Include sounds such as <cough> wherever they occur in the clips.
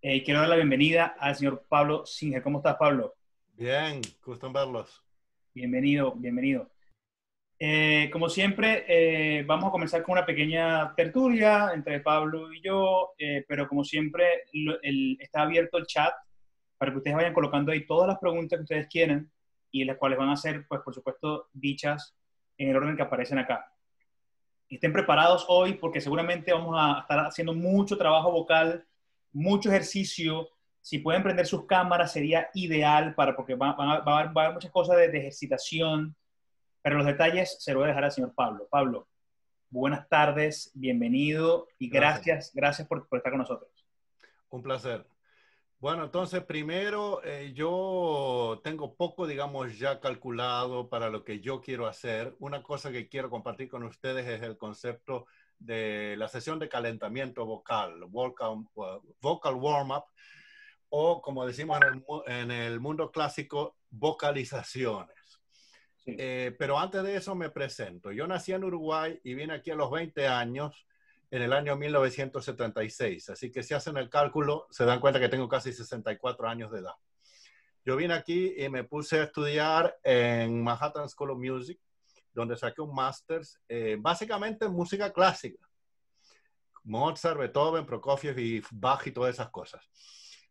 Eh, quiero dar la bienvenida al señor Pablo Singer. ¿Cómo estás, Pablo? Bien, gusto en verlos. Bienvenido, bienvenido. Eh, como siempre, eh, vamos a comenzar con una pequeña tertulia entre Pablo y yo, pero como siempre, está abierto el chat para que ustedes vayan colocando ahí todas las preguntas que ustedes quieran y las cuales van a ser, pues, por supuesto, dichas en el orden que aparecen acá. Estén preparados hoy porque seguramente vamos a estar haciendo mucho trabajo vocal mucho ejercicio. Si pueden prender sus cámaras sería ideal para, porque van va, a haber muchas cosas de, ejercitación, pero los detalles se lo voy a dejar al señor Pablo. Pablo, buenas tardes, bienvenido y gracias, gracias, por, estar con nosotros. Un placer. Bueno, entonces primero eh, yo tengo poco, digamos, ya calculado para lo que yo quiero hacer. Una cosa que quiero compartir con ustedes es el concepto de la sesión de calentamiento vocal, vocal, vocal warm-up, o como decimos en el, mundo clásico, vocalizaciones. Eh, pero antes de eso me presento. Yo nací en Uruguay y vine aquí a los 20 años, en el año 1976. Así que si hacen el cálculo, se dan cuenta que tengo casi 64 años de edad. Yo vine aquí y me puse a estudiar en Manhattan School of Music donde saqué un máster eh, básicamente en música clásica. Mozart, Beethoven, Prokofiev y Bach y todas esas cosas.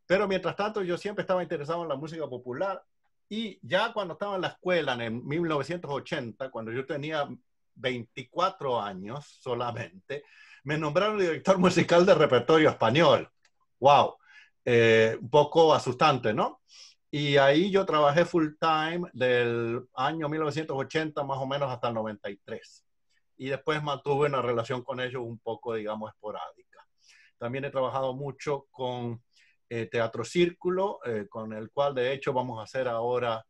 Pero mientras tanto yo siempre estaba interesado en la música popular y ya cuando estaba en la escuela en 1980, cuando yo tenía 24 años solamente, me nombraron director musical de repertorio español. ¡Wow! Eh, un poco asustante, ¿no? Y ahí yo trabajé full time del año 1980 más o menos hasta el 93. Y después mantuve una relación con ellos un poco, digamos, esporádica. También he trabajado mucho con eh, Teatro Círculo, eh, con el cual de hecho vamos a hacer ahora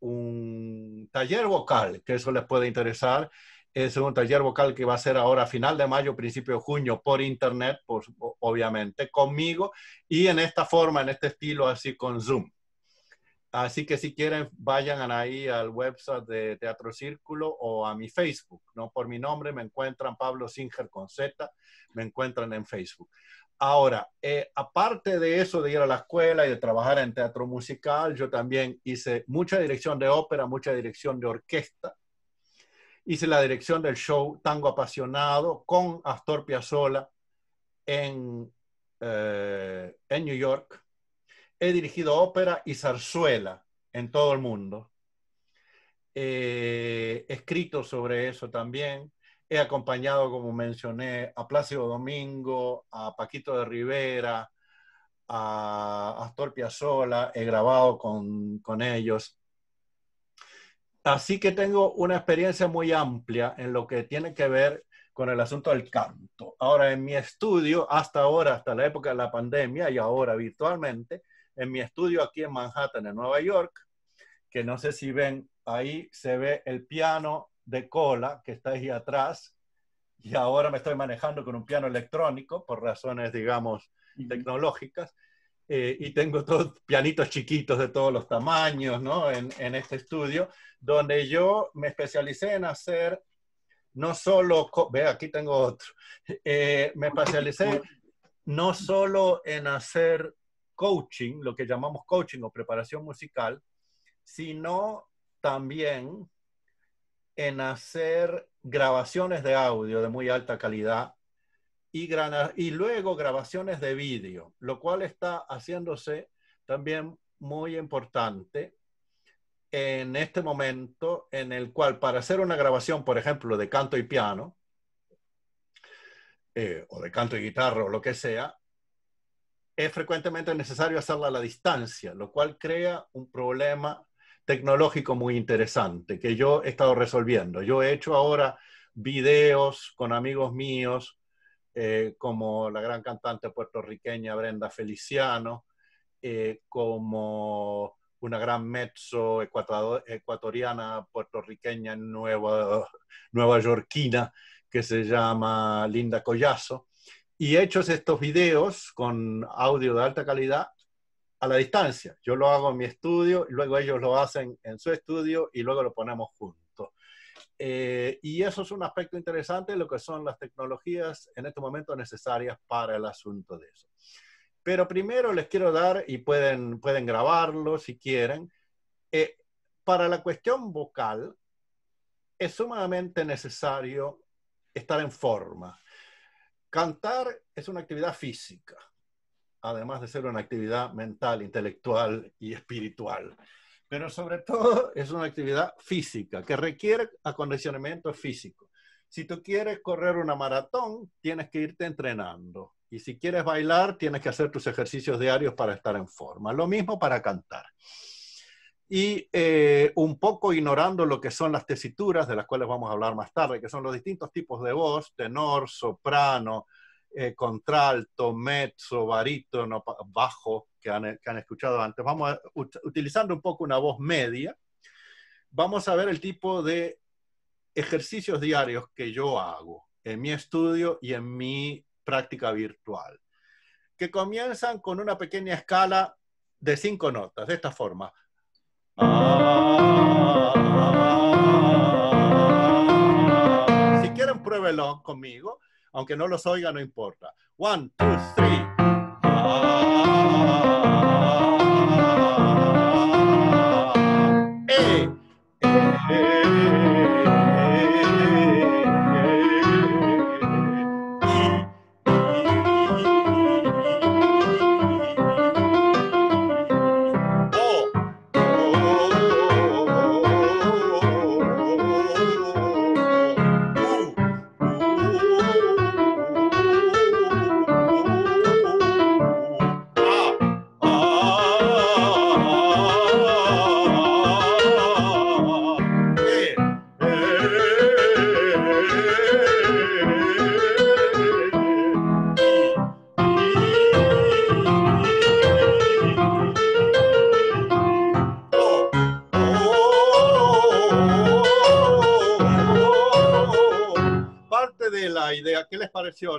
un taller vocal, que eso les puede interesar. Es un taller vocal que va a ser ahora a final de mayo, principio de junio, por internet, por, obviamente, conmigo y en esta forma, en este estilo, así con Zoom. Así que si quieren, vayan ahí al website de Teatro Círculo o a mi Facebook, ¿no? Por mi nombre me encuentran Pablo Singer con Z, me encuentran en Facebook. Ahora, eh, aparte de eso, de ir a la escuela y de trabajar en teatro musical, yo también hice mucha dirección de ópera, mucha dirección de orquesta. Hice la dirección del show Tango Apasionado con Astor Piazzolla en, eh, en New York he dirigido ópera y zarzuela en todo el mundo. he escrito sobre eso también. He acompañado, como mencioné, a Plácido Domingo, a Paquito de Rivera, a Astor Piazzolla, he grabado con, con ellos. Así que tengo una experiencia muy amplia en lo que tiene que ver con el asunto del canto. Ahora, en mi estudio, hasta ahora, hasta la época de la pandemia y ahora virtualmente, en mi estudio aquí en Manhattan, en Nueva York, que no sé si ven, ahí se ve el piano de cola que está ahí atrás y ahora me estoy manejando con un piano electrónico por razones, digamos, tecnológicas. Eh, y tengo todos pianitos chiquitos de todos los tamaños, ¿no? En, en este estudio, donde yo me especialicé en hacer no solo, ve, aquí tengo otro, eh, me especialicé no solo en hacer coaching, lo que llamamos coaching o preparación musical, sino también en hacer grabaciones de audio de muy alta calidad y, luego grabaciones de vídeo, lo cual está haciéndose también muy importante en este momento en el cual para hacer una grabación, por ejemplo, de canto y piano, eh, o de canto y guitarra o lo que sea, es frecuentemente necesario hacerla a la distancia, lo cual crea un problema tecnológico muy interesante que yo he estado resolviendo. Yo he hecho ahora videos con amigos míos, eh, como la gran cantante puertorriqueña Brenda Feliciano, eh, como una gran mezzo ecuatoriana puertorriqueña nueva, nueva yorkina que se llama Linda Collazo y hechos estos videos con audio de alta calidad a la distancia. Yo lo hago en mi estudio, luego ellos lo hacen en su estudio y luego lo ponemos juntos. Eh, y eso es un aspecto interesante, lo que son las tecnologías en este momento necesarias para el asunto de eso. Pero primero les quiero dar, y pueden, pueden grabarlo si quieren, eh, para la cuestión vocal es sumamente necesario estar en forma. Cantar es una actividad física, además de ser una actividad mental, intelectual y espiritual. Pero sobre todo es una actividad física que requiere acondicionamiento físico. Si tú quieres correr una maratón, tienes que irte entrenando. Y si quieres bailar, tienes que hacer tus ejercicios diarios para estar en forma. Lo mismo para cantar y eh, un poco ignorando lo que son las tesituras, de las cuales vamos a hablar más tarde, que son los distintos tipos de voz, tenor, soprano, eh, contralto, mezzo, barítono, bajo, que han, que han escuchado antes. Vamos utilizando un poco una voz media, vamos a ver el tipo de ejercicios diarios que yo hago en mi estudio y en mi práctica virtual, que comienzan con una pequeña escala de cinco notas, de esta forma si quieren, pruébelo conmigo, aunque no los oiga, no importa. One, two, three.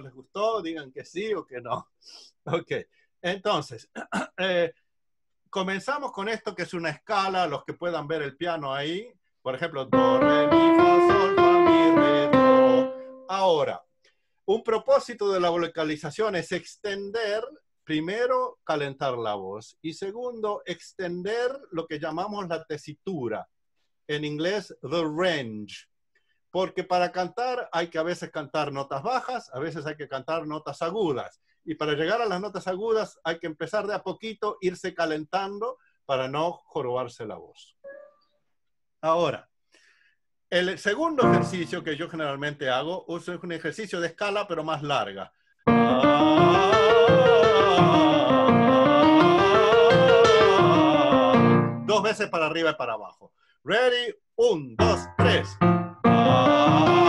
¿les gustó? Digan que sí o que no. <laughs> Ok, entonces, <clears throat> eh, comenzamos con esto que es una escala, los que puedan ver el piano ahí, por ejemplo, do, re, mi, fa, sol, fa, mi, re, do. Ahora, un propósito de la vocalización es extender, primero, calentar la voz y segundo, extender lo que llamamos la tesitura. En inglés, the range. Porque para cantar hay que a veces cantar notas bajas, a veces hay que cantar notas agudas. Y para llegar a las notas agudas hay que empezar de a poquito, irse calentando para no jorobarse la voz. Ahora, el segundo ejercicio que yo generalmente hago es un ejercicio de escala pero más larga. Dos veces para arriba y para abajo. Ready, un, dos, tres. Oh,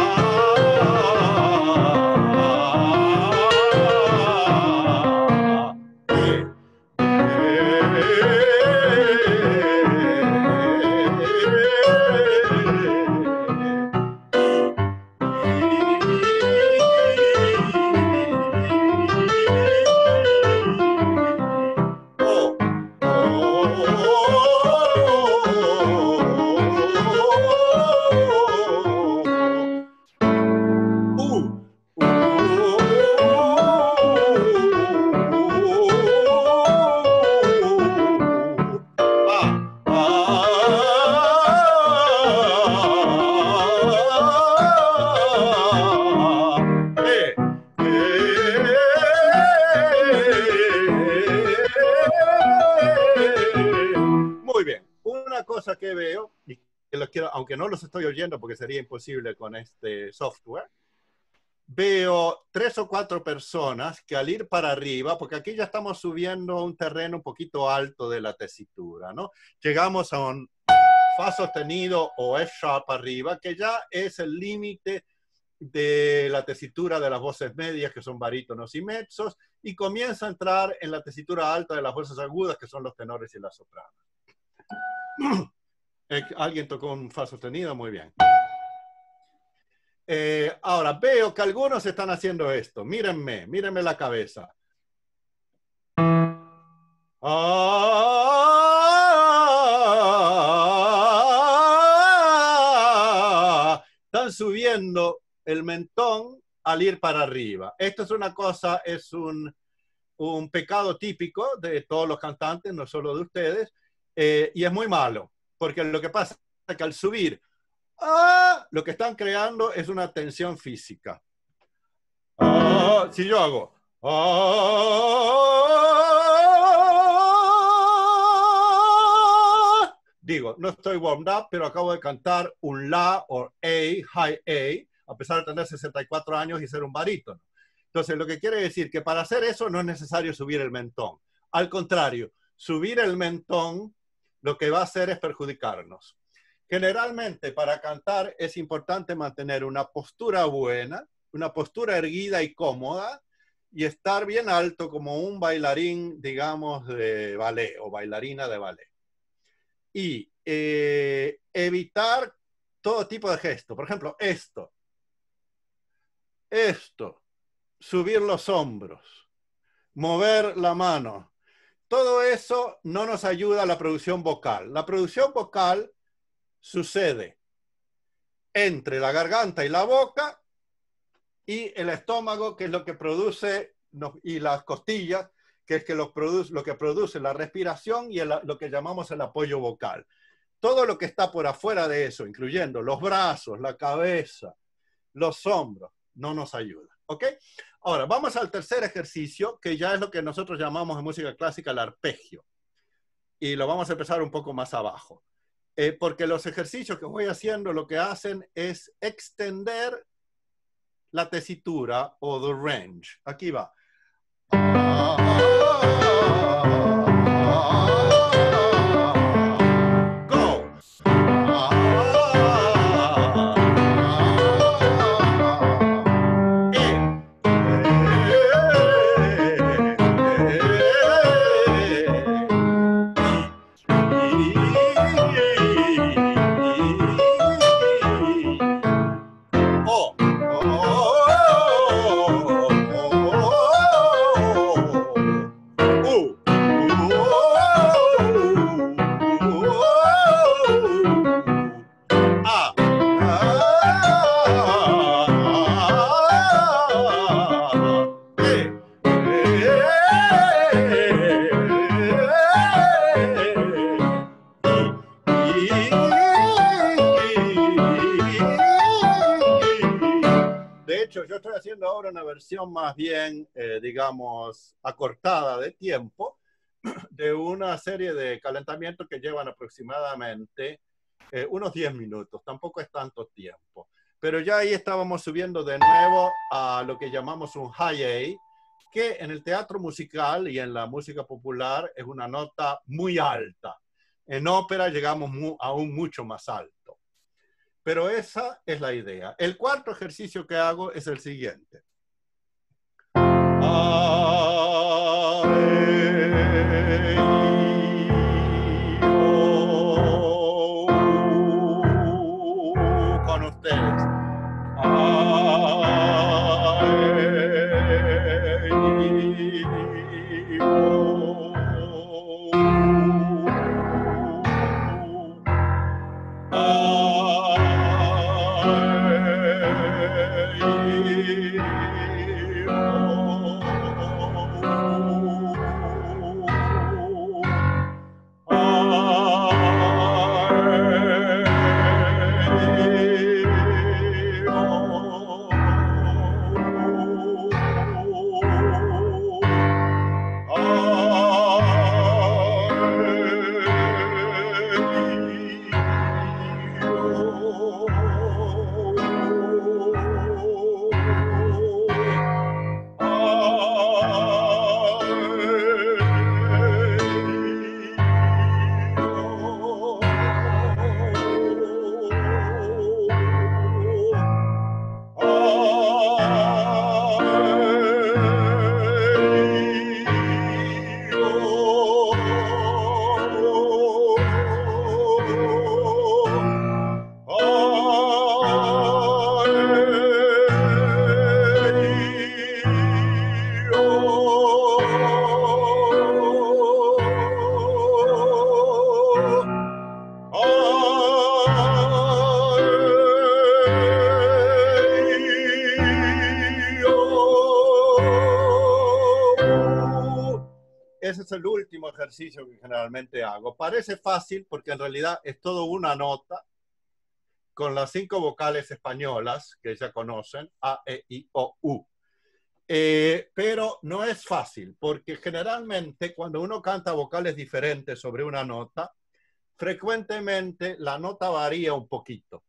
aunque no los estoy oyendo porque sería imposible con este software, veo tres o cuatro personas que al ir para arriba, porque aquí ya estamos subiendo un terreno un poquito alto de la tesitura, ¿no? Llegamos a un fa sostenido o F sharp arriba, que ya es el límite de la tesitura de las voces medias, que son barítonos y mezzos y comienza a entrar en la tesitura alta de las voces agudas, que son los tenores y las sopranos. Eh, alguien tocó un fa sostenido, muy bien. Eh, ahora, veo que algunos están haciendo esto. Mírenme, mírenme la cabeza. Ah, están subiendo el mentón al ir para arriba. Esto es una cosa, es un, pecado típico de todos los cantantes, no solo de ustedes, eh, y es muy malo porque lo que pasa es que al subir, ah, lo que están creando es una tensión física. Ah, si yo hago, ah, digo, no estoy warmed up, pero acabo de cantar un La o A, high A, a pesar de tener 64 años y ser un barítono. Entonces, lo que quiere decir que para hacer eso no es necesario subir el mentón. Al contrario, subir el mentón lo que va a hacer es perjudicarnos. Generalmente para cantar es importante mantener una postura buena, una postura erguida y cómoda y estar bien alto como un bailarín, digamos, de ballet o bailarina de ballet. Y eh, evitar todo tipo de gesto. Por ejemplo, esto. Esto. Subir los hombros. Mover la mano todo eso no nos ayuda a la producción vocal. La producción vocal sucede entre la garganta y la boca y el estómago, que es lo que produce, y las costillas, que es que lo, produce, que produce la respiración y lo que llamamos el apoyo vocal. Todo lo que está por afuera de eso, incluyendo los brazos, la cabeza, los hombros, no nos ayuda. ¿Ok? Ahora, vamos al tercer ejercicio, que ya es lo que nosotros llamamos en música clásica el arpegio. Y lo vamos a empezar un poco más abajo. Eh, porque los ejercicios que voy haciendo lo que hacen es extender la tesitura o the range. Aquí va. Ah. versión más bien, eh, digamos, acortada de tiempo <clears throat> de una serie de calentamientos que llevan aproximadamente eh, unos 10 minutos, tampoco es tanto tiempo. Pero ya ahí estábamos subiendo de nuevo a lo que llamamos un high A, que en el teatro musical y en la música popular es una nota muy alta. En ópera llegamos a aún mucho más alto. Pero esa es la idea. El cuarto ejercicio que hago es el siguiente. Ah. es el último ejercicio que generalmente hago. Parece fácil porque en realidad es todo una nota con las cinco vocales españolas que ya conocen, A, E, I, O, U. Eh, pero no es fácil porque generalmente cuando uno canta vocales diferentes sobre una nota, frecuentemente la nota varía un poquito.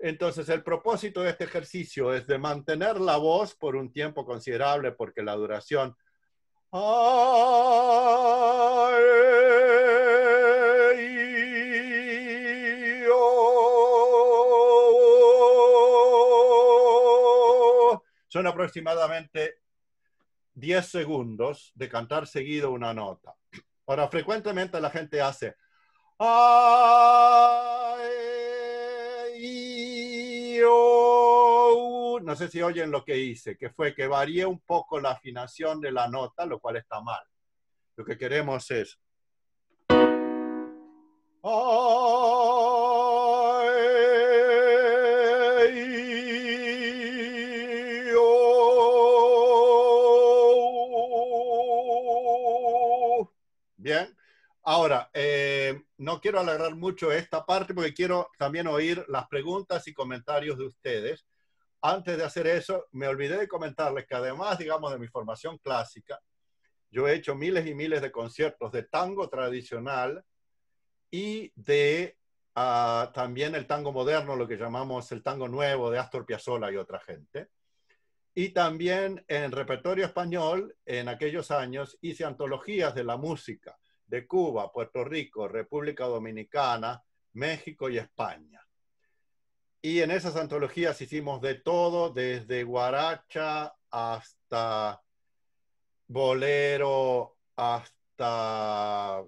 Entonces, el propósito de este ejercicio es de mantener la voz por un tiempo considerable porque la duración son aproximadamente 10 segundos de cantar seguido una nota. Ahora, frecuentemente la gente hace no sé si oyen lo que hice, que fue que varié un poco la afinación de la nota, lo cual está mal. Lo que queremos es... Bien, ahora, eh, no quiero alargar mucho esta parte porque quiero también oír las preguntas y comentarios de ustedes antes de hacer eso, me olvidé de comentarles que además, digamos, de mi formación clásica, yo he hecho miles y miles de conciertos de tango tradicional y de ah, también el tango moderno, lo que llamamos el tango nuevo de Astor Piazzolla y otra gente. Y también en repertorio español, en aquellos años, hice antologías de la música de Cuba, Puerto Rico, República Dominicana, México y España. Y en esas antologías hicimos de todo, desde guaracha hasta bolero, hasta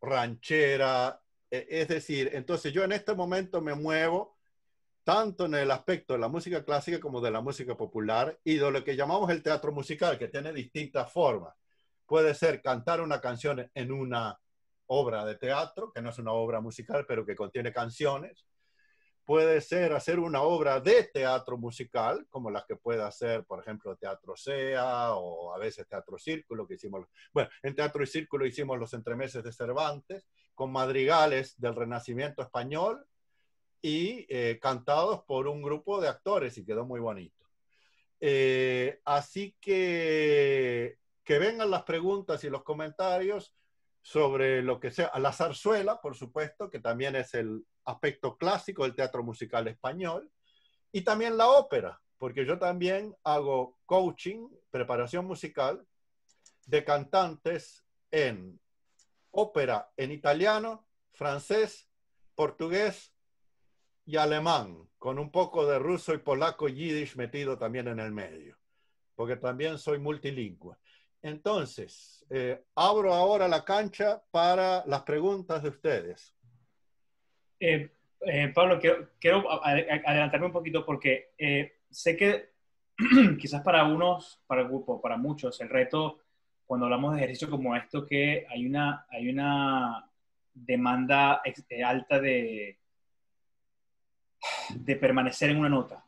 ranchera. E, es decir, entonces yo en este momento me muevo tanto en el aspecto de la música clásica como de la música popular y de lo que llamamos el teatro musical, que tiene distintas formas. Puede ser cantar una canción en una obra de teatro, que no es una obra musical, pero que contiene canciones puede ser hacer una obra de teatro musical, como las que puede hacer, por ejemplo, Teatro SEA o a veces Teatro Círculo, que hicimos, bueno, en Teatro y Círculo hicimos los entremeses de Cervantes, con madrigales del Renacimiento español y eh, cantados por un grupo de actores y quedó muy bonito. Eh, así que que vengan las preguntas y los comentarios sobre lo que sea, la zarzuela, por supuesto, que también es el aspecto clásico del teatro musical español, y también la ópera, porque yo también hago coaching, preparación musical de cantantes en ópera en italiano, francés, portugués y alemán, con un poco de ruso y polaco y yiddish metido también en el medio, porque también soy multilingüe. Entonces, eh, abro ahora la cancha para las preguntas de ustedes. Eh, eh, Pablo, quiero, adelantarme un poquito porque sé que <clears throat> quizás para unos, para el grupo, para muchos, el reto cuando hablamos de ejercicios como esto, que hay una, hay una demanda alta de, de permanecer en una nota.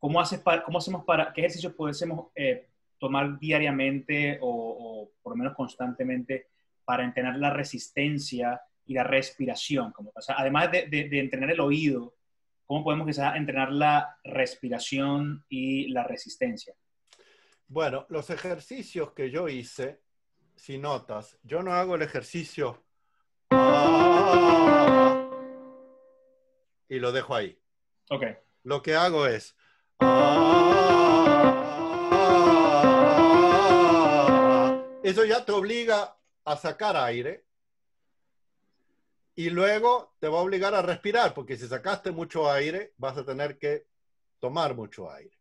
¿Cómo, haces cómo hacemos para, qué ejercicios podemos eh, tomar diariamente o, por lo menos constantemente para entrenar la resistencia y la respiración. Como, además de, entrenar el oído, ¿cómo podemos entrenar la respiración y la resistencia? Bueno, los ejercicios que yo hice, si notas, yo no hago el ejercicio y lo dejo ahí. Ok. Lo que hago es... eso ya te obliga a sacar aire y luego te va a obligar a respirar, porque si sacaste mucho aire, vas a tener que tomar mucho aire.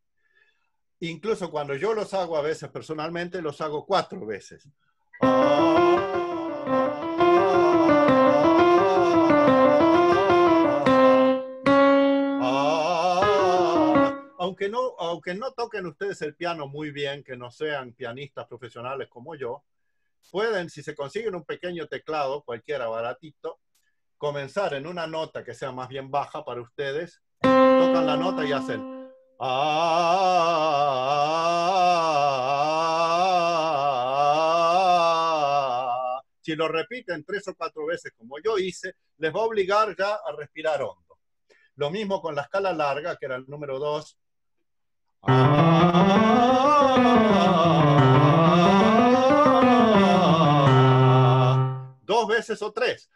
Incluso cuando yo los hago a veces personalmente, los hago cuatro veces. aunque no, aunque no toquen ustedes el piano muy bien, que no sean pianistas profesionales como yo, pueden, si se consiguen un pequeño teclado, cualquiera baratito, comenzar en una nota que sea más bien baja para ustedes, tocan la nota y hacen... Ah, ah, ah". Si lo repiten tres o cuatro veces como yo hice, les va a obligar ya a respirar hondo. Lo mismo con la escala larga, que era el número 2, Dos veces o tres.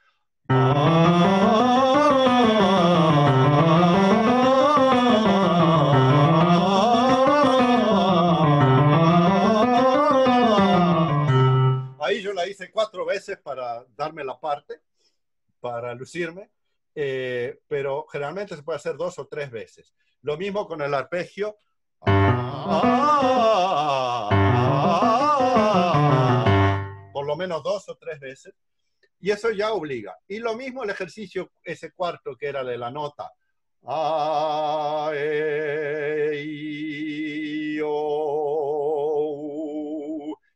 Ahí yo la hice cuatro veces para darme la parte, para lucirme, eh, pero generalmente se puede hacer dos o tres veces. Lo mismo con el arpegio, Ah. por lo menos dos o tres veces, y eso ya obliga. Y lo mismo el ejercicio, ese cuarto que era de la nota. E,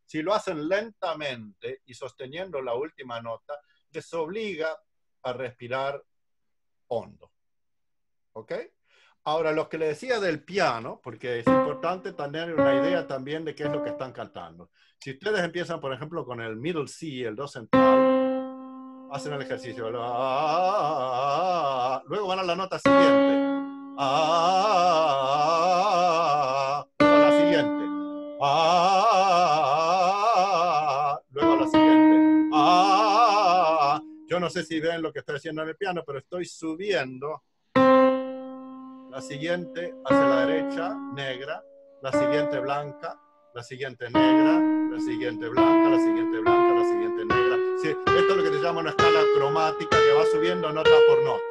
si lo hacen lentamente y sosteniendo la última nota, les obliga a respirar hondo. ¿Ok? Ahora, los que le decía del piano, porque es importante tener una idea también de qué es lo que están cantando. Si ustedes empiezan, por ejemplo, con el middle C, el do central, hacen el ejercicio. Luego van a la nota siguiente. Luego a la siguiente. Luego a la siguiente. Yo no sé si ven lo que estoy haciendo en el piano, pero estoy subiendo la siguiente hacia la derecha, negra, la siguiente blanca, la siguiente negra, la siguiente blanca, la siguiente blanca, la siguiente negra. esto es lo que se llama una escala cromática que va subiendo nota por nota.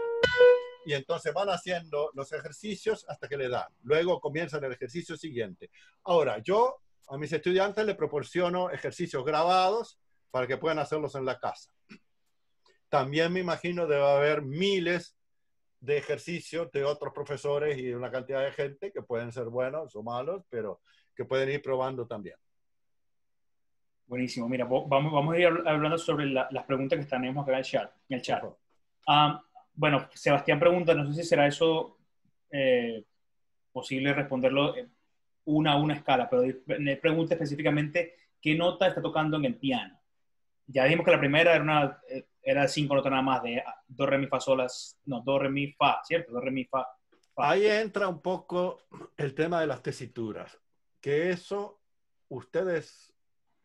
Y entonces van haciendo los ejercicios hasta que le dan. Luego comienzan el ejercicio siguiente. Ahora, yo a mis estudiantes les proporciono ejercicios grabados para que puedan hacerlos en la casa. También me imagino debe haber miles de ejercicio de otros profesores y una cantidad de gente que pueden ser buenos o malos, pero que pueden ir probando también. Buenísimo. Mira, vamos, vamos a ir hablando sobre las preguntas que tenemos acá en el chat. En el ah, bueno, Sebastián pregunta, no sé si será eso eh, posible responderlo una a una escala, pero pregunta específicamente qué nota está tocando en el piano ya dijimos que la primera era una era cinco notas nada más de do re mi fa solas no do re mi fa cierto do re mi fa, ahí entra un poco el tema de las tesituras que eso ustedes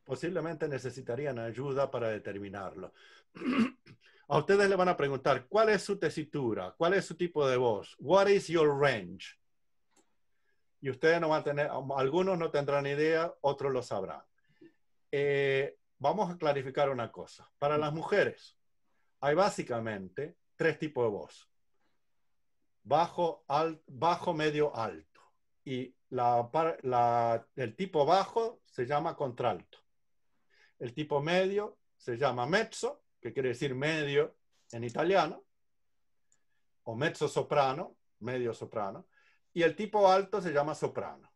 posiblemente necesitarían ayuda para determinarlo <clears throat> a ustedes le van a preguntar cuál es su tesitura cuál es su tipo de voz what is your range y ustedes no van a tener algunos no tendrán idea otros lo sabrán eh, vamos a clarificar una cosa. Para las mujeres hay básicamente tres tipos de voz. Bajo, bajo medio, alto. Y el tipo bajo se llama contralto. El tipo medio se llama mezzo, que quiere decir medio en italiano, o mezzo soprano, medio soprano, y el tipo alto se llama soprano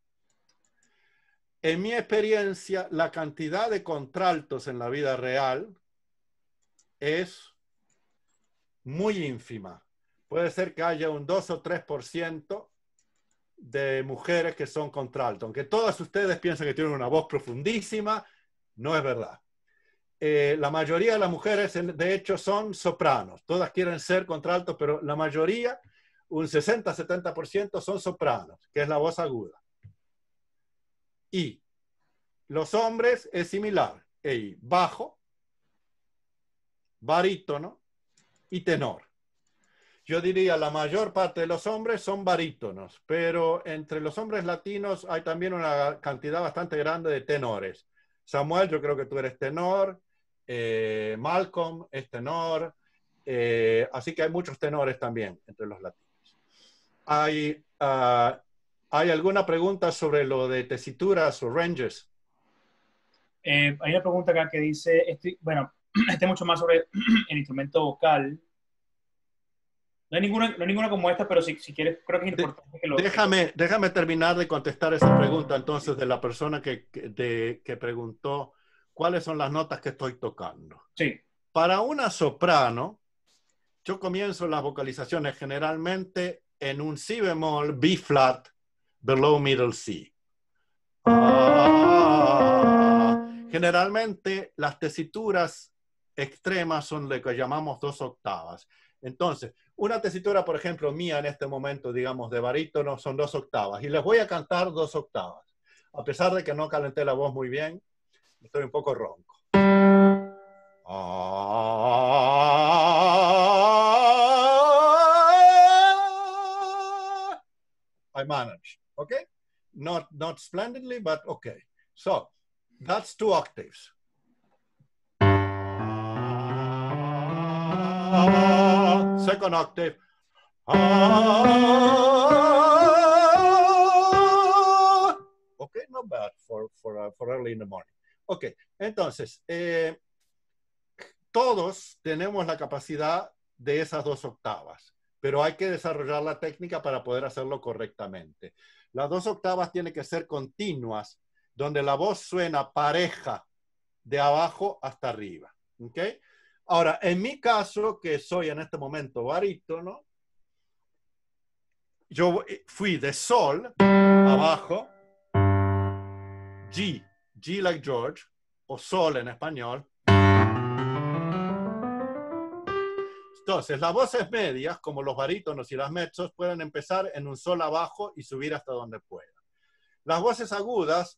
en mi experiencia, la cantidad de contraltos en la vida real es muy ínfima. Puede ser que haya un 2 o 3% de mujeres que son contralto. Aunque todas ustedes piensan que tienen una voz profundísima, no es verdad. Eh, la mayoría de las mujeres, de hecho, son sopranos. Todas quieren ser contraltos, pero la mayoría, un 60-70%, son sopranos, que es la voz aguda. Y Los hombres es similar. bajo, barítono y tenor. Yo diría la mayor parte de los hombres son barítonos, pero entre los hombres latinos hay también una cantidad bastante grande de tenores. Samuel, yo creo que tú eres tenor, eh, Malcolm es tenor, eh, así que hay muchos tenores también entre los latinos. Hay ah, ¿Hay alguna pregunta sobre lo de tesituras o ranges? Eh, hay una pregunta acá que dice, bueno, <clears throat> este mucho más sobre <clears throat> el instrumento vocal. No hay ninguna, ninguna como esta, pero si, quieres, creo que es importante que lo... Déjame, déjame terminar de contestar esa pregunta entonces de la persona que, preguntó cuáles son las notas que estoy tocando. Sí. Para una soprano, yo comienzo las vocalizaciones generalmente en un si bemol, B flat, below middle C. Ah. generalmente las tesituras extremas son lo que llamamos dos octavas. Entonces, una tesitura, por ejemplo, mía en este momento, digamos, de barítono, son dos octavas. Y les voy a cantar dos octavas. A pesar de que no calenté la voz muy bien, estoy un poco ronco. I ah. managed okay? Not, not splendidly, but okay. So that's two octaves. Ah, second octave. Ah, okay, not bad for, for, uh, for early in the morning. Okay, entonces, eh, todos tenemos la capacidad de esas dos octavas, pero hay que desarrollar la técnica para poder hacerlo correctamente. Las dos octavas tienen que ser continuas, donde la voz suena pareja de abajo hasta arriba. Ahora, en mi caso, que soy en este momento barítono, yo eh, fui de sol abajo, G, G like George, o sol en español, Entonces, las voces medias, como los barítonos y las mezzos, pueden empezar en un sol abajo y subir hasta donde puedan. Las voces agudas,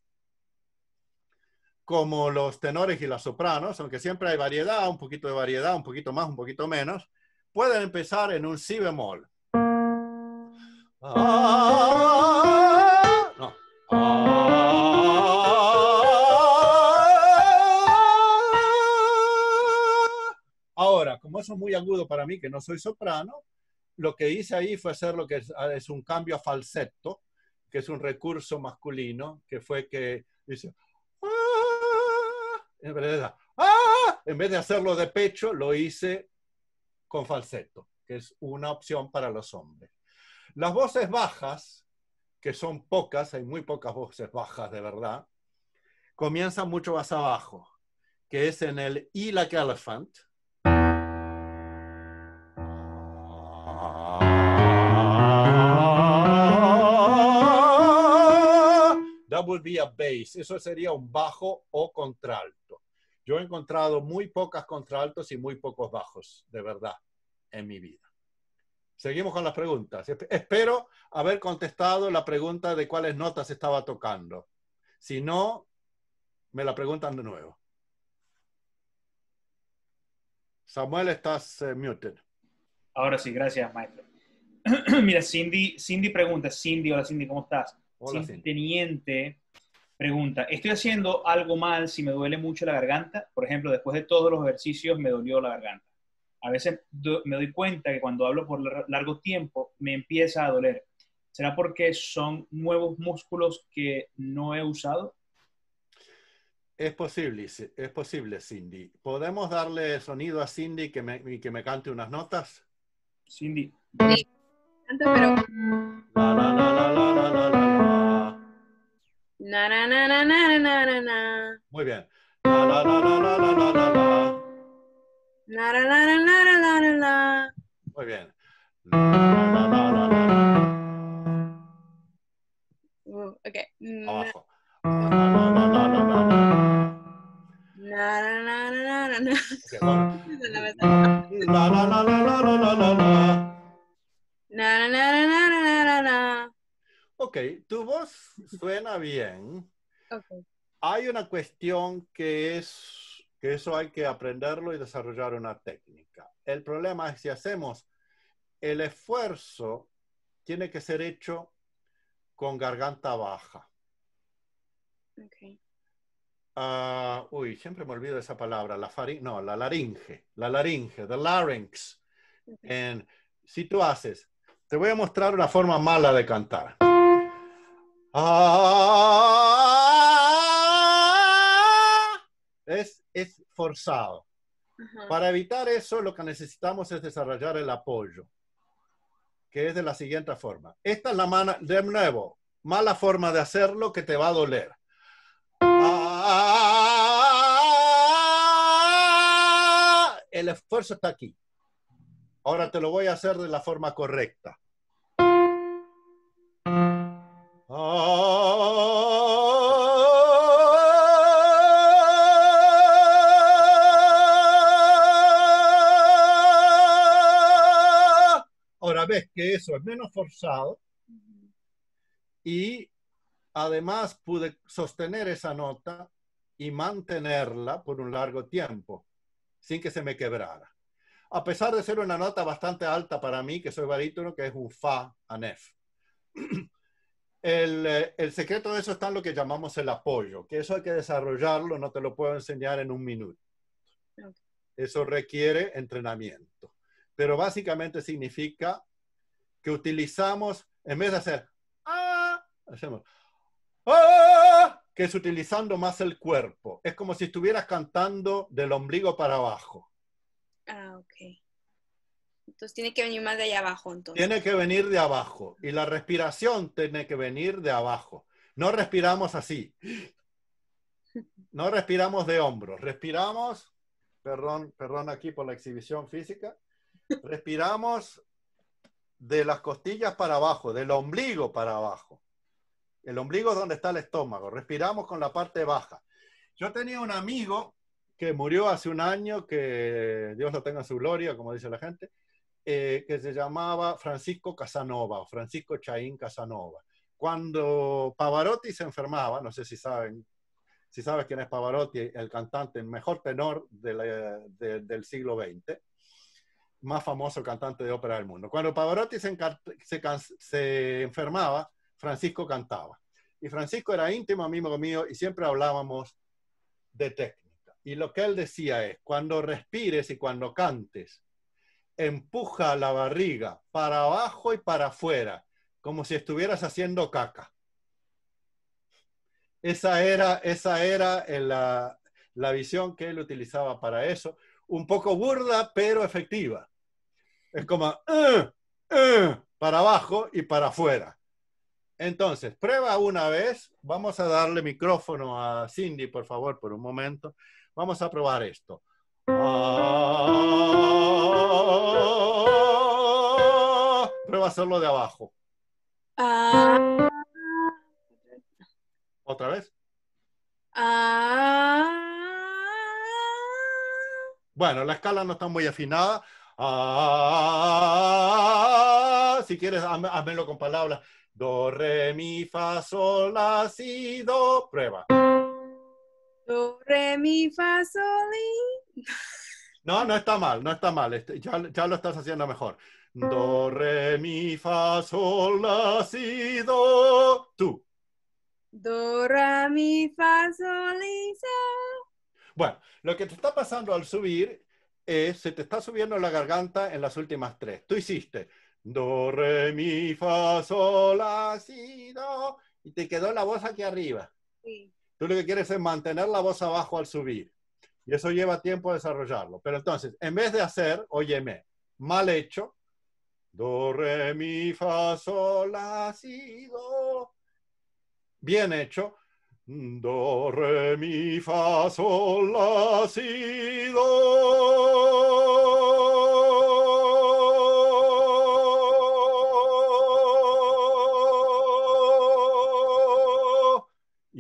como los tenores y las sopranos, aunque siempre hay variedad, un poquito de variedad, un poquito más, un poquito menos, pueden empezar en un si bemol. Ah, no. Ah. muy agudo para mí, que no soy soprano, lo que hice ahí fue hacer lo que es, ah, un cambio a falsetto, que es un recurso masculino, que fue que dice, ah", ah", en, vez de hacerlo de pecho, lo hice con falsetto, que es una opción para los hombres. Las voces bajas, que son pocas, hay muy pocas voces bajas de verdad, comienzan mucho más abajo, que es en el Y like elephant, would be bass. Eso sería un bajo o contralto. Yo he encontrado muy pocas contraltos y muy pocos bajos, de verdad, en mi vida. Seguimos con las preguntas. Espero haber contestado la pregunta de cuáles notas estaba tocando. Si no, me la preguntan de nuevo. Samuel, estás eh, muted. Ahora sí, gracias, maestro. <clears throat> Mira, Cindy, Cindy pregunta, Cindy, hola Cindy, ¿cómo estás? Hola, teniente pregunta, ¿estoy haciendo algo mal si me duele mucho la garganta? Por ejemplo, después de todos los ejercicios me dolió la garganta. A veces me doy cuenta que cuando hablo por largo tiempo me empieza a doler. ¿Será porque son nuevos músculos que no he usado? Es posible, es posible, Cindy. ¿Podemos darle sonido a Cindy que me, que me cante unas notas? Cindy pero. Muy bien. Muy bien. Okay, Ok, tu voz suena bien. Hay una cuestión que es que eso hay que aprenderlo y desarrollar una técnica. El problema es si hacemos el esfuerzo, tiene que ser hecho con garganta baja. Okay. Ah, uy, siempre me olvido esa palabra, la faringe, no, la laringe, la laringe, the larynx. si tú haces te voy a mostrar una forma mala de cantar. Ah, es, es forzado. Para evitar eso, lo que necesitamos es desarrollar el apoyo, que es de la siguiente forma. Esta es la mano, de nuevo, mala forma de hacerlo que te va a doler. Ah, el esfuerzo está aquí. Ahora te lo voy a hacer de la forma correcta. Ah. Ahora ves que eso es menos forzado y además pude sostener esa nota y mantenerla por un largo tiempo sin que se me quebrara a pesar de ser una nota bastante alta para mí, que soy barítono, que es un fa a <clears throat> eh, El, secreto de eso está en lo que llamamos el apoyo, que eso hay que desarrollarlo, no te lo puedo enseñar en un minuto. Eso requiere entrenamiento. Pero básicamente significa que utilizamos, en vez de hacer, ah, hacemos, ah", que es utilizando más el cuerpo. Es como si estuvieras cantando del ombligo para abajo. Ah, ok. Entonces tiene que venir más de allá abajo, Tiene que venir de abajo. Y la respiración tiene que venir de abajo. No respiramos así. No respiramos de hombros. Respiramos, perdón, perdón aquí por la exhibición física. Respiramos de las costillas para abajo, del ombligo para abajo. El ombligo es donde está el estómago. Respiramos con la parte baja. Yo tenía un amigo que murió hace un año, que Dios lo tenga en su gloria, como dice la gente, eh, que se llamaba Francisco Casanova o Francisco Chaín Casanova. Cuando Pavarotti se enfermaba, no sé si saben, si sabes quién es Pavarotti, el cantante, mejor tenor del siglo XX, más famoso cantante de ópera del mundo. Cuando Pavarotti se, se, se enfermaba, Francisco cantaba. Y Francisco era íntimo amigo mío y siempre hablábamos de técnica y lo que él decía es, cuando respires y cuando cantes, empuja la barriga para abajo y para afuera, como si estuvieras haciendo caca. Esa era, esa era eh, la, visión que él utilizaba para eso, un poco burda pero efectiva. Es como eh, eh", para abajo y para afuera. Entonces, prueba una vez. Vamos a darle micrófono a Cindy, por favor, por un momento. Vamos a probar esto. Ah, prueba hacerlo de abajo. Ah. ¿Otra vez? Ah. bueno, la escala no está muy afinada. si quieres, házmelo con palabras. Do, re, mi, fa, sol, la, si, do. Prueba. Do, re, mi, fa, sol, No, no está mal, no está mal. Este, ya, lo estás haciendo mejor. Do, re, mi, fa, sol, la, si, do. Tú. Do, re, mi, fa, sol, Bueno, lo que te está pasando al subir es, se te está subiendo la garganta en las últimas tres. Tú hiciste do, re, mi, fa, sol, la, si, do. Y te quedó la voz aquí arriba. Sí. Tú lo que quieres es mantener la voz abajo al subir. Y eso lleva tiempo a desarrollarlo. Pero entonces, en vez de hacer, óyeme, mal hecho, do, re, mi, fa, sol, la, si, do, bien hecho, do, re, mi, fa, sol, la, si, do.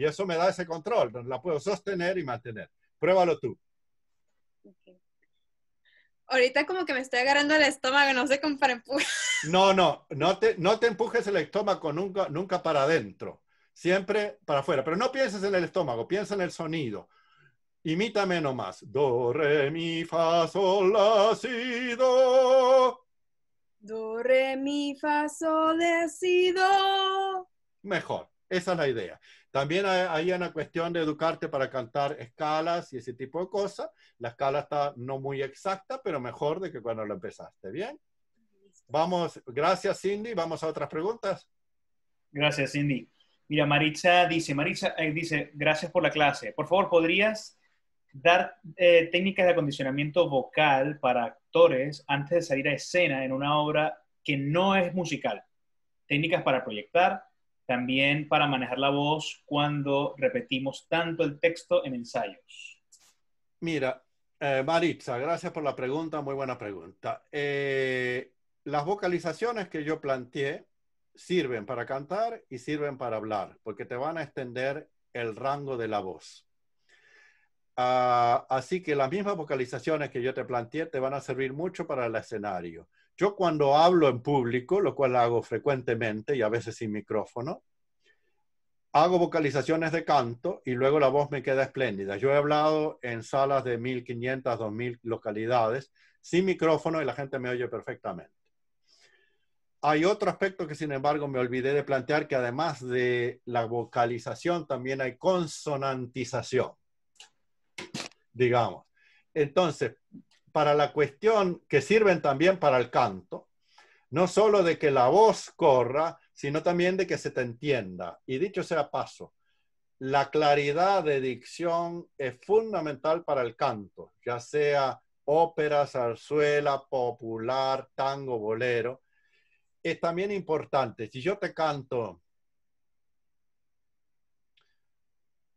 eso me da ese control, la puedo sostener y mantener. Pruébalo tú. Ahorita como que me estoy agarrando el estómago, no sé cómo para empujar. <laughs> No, no, no te, no te empujes el estómago nunca, nunca para adentro, siempre para afuera. Pero no pienses en el estómago, piensa en el sonido. Imítame nomás. Do, re, mi, fa, sol, la, si, do. Do, re, mi, fa, sol, la, Mejor. Esa es la idea. También hay, una cuestión de educarte para cantar escalas y ese tipo de cosas. La escala está no muy exacta, pero mejor de que cuando lo empezaste. Bien. Vamos, gracias Cindy. Vamos a otras preguntas. Gracias Cindy. Mira, Maritza dice, Maritza eh, dice, gracias por la clase. Por favor, ¿podrías dar eh, técnicas de acondicionamiento vocal para actores antes de salir a escena en una obra que no es musical? Técnicas para proyectar, también para manejar la voz cuando repetimos tanto el texto en ensayos. Mira, eh, Maritza, gracias por la pregunta, muy buena pregunta. Eh, las vocalizaciones que yo planteé sirven para cantar y sirven para hablar, porque te van a extender el rango de la voz. Ah, así que las mismas vocalizaciones que yo te planteé te van a servir mucho para el escenario. Yo cuando hablo en público, lo cual hago frecuentemente y a veces sin micrófono, hago vocalizaciones de canto y luego la voz me queda espléndida. Yo he hablado en salas de 1500, 2000 localidades sin micrófono y la gente me oye perfectamente. Hay otro aspecto que sin embargo me olvidé de plantear que además de la vocalización también hay consonantización, digamos. Entonces, para la cuestión que sirven también para el canto, no solo de que la voz corra, sino también de que se te entienda. Y dicho sea paso, la claridad de dicción es fundamental para el canto, ya sea ópera, zarzuela, popular, tango, bolero. Es también importante, si yo te canto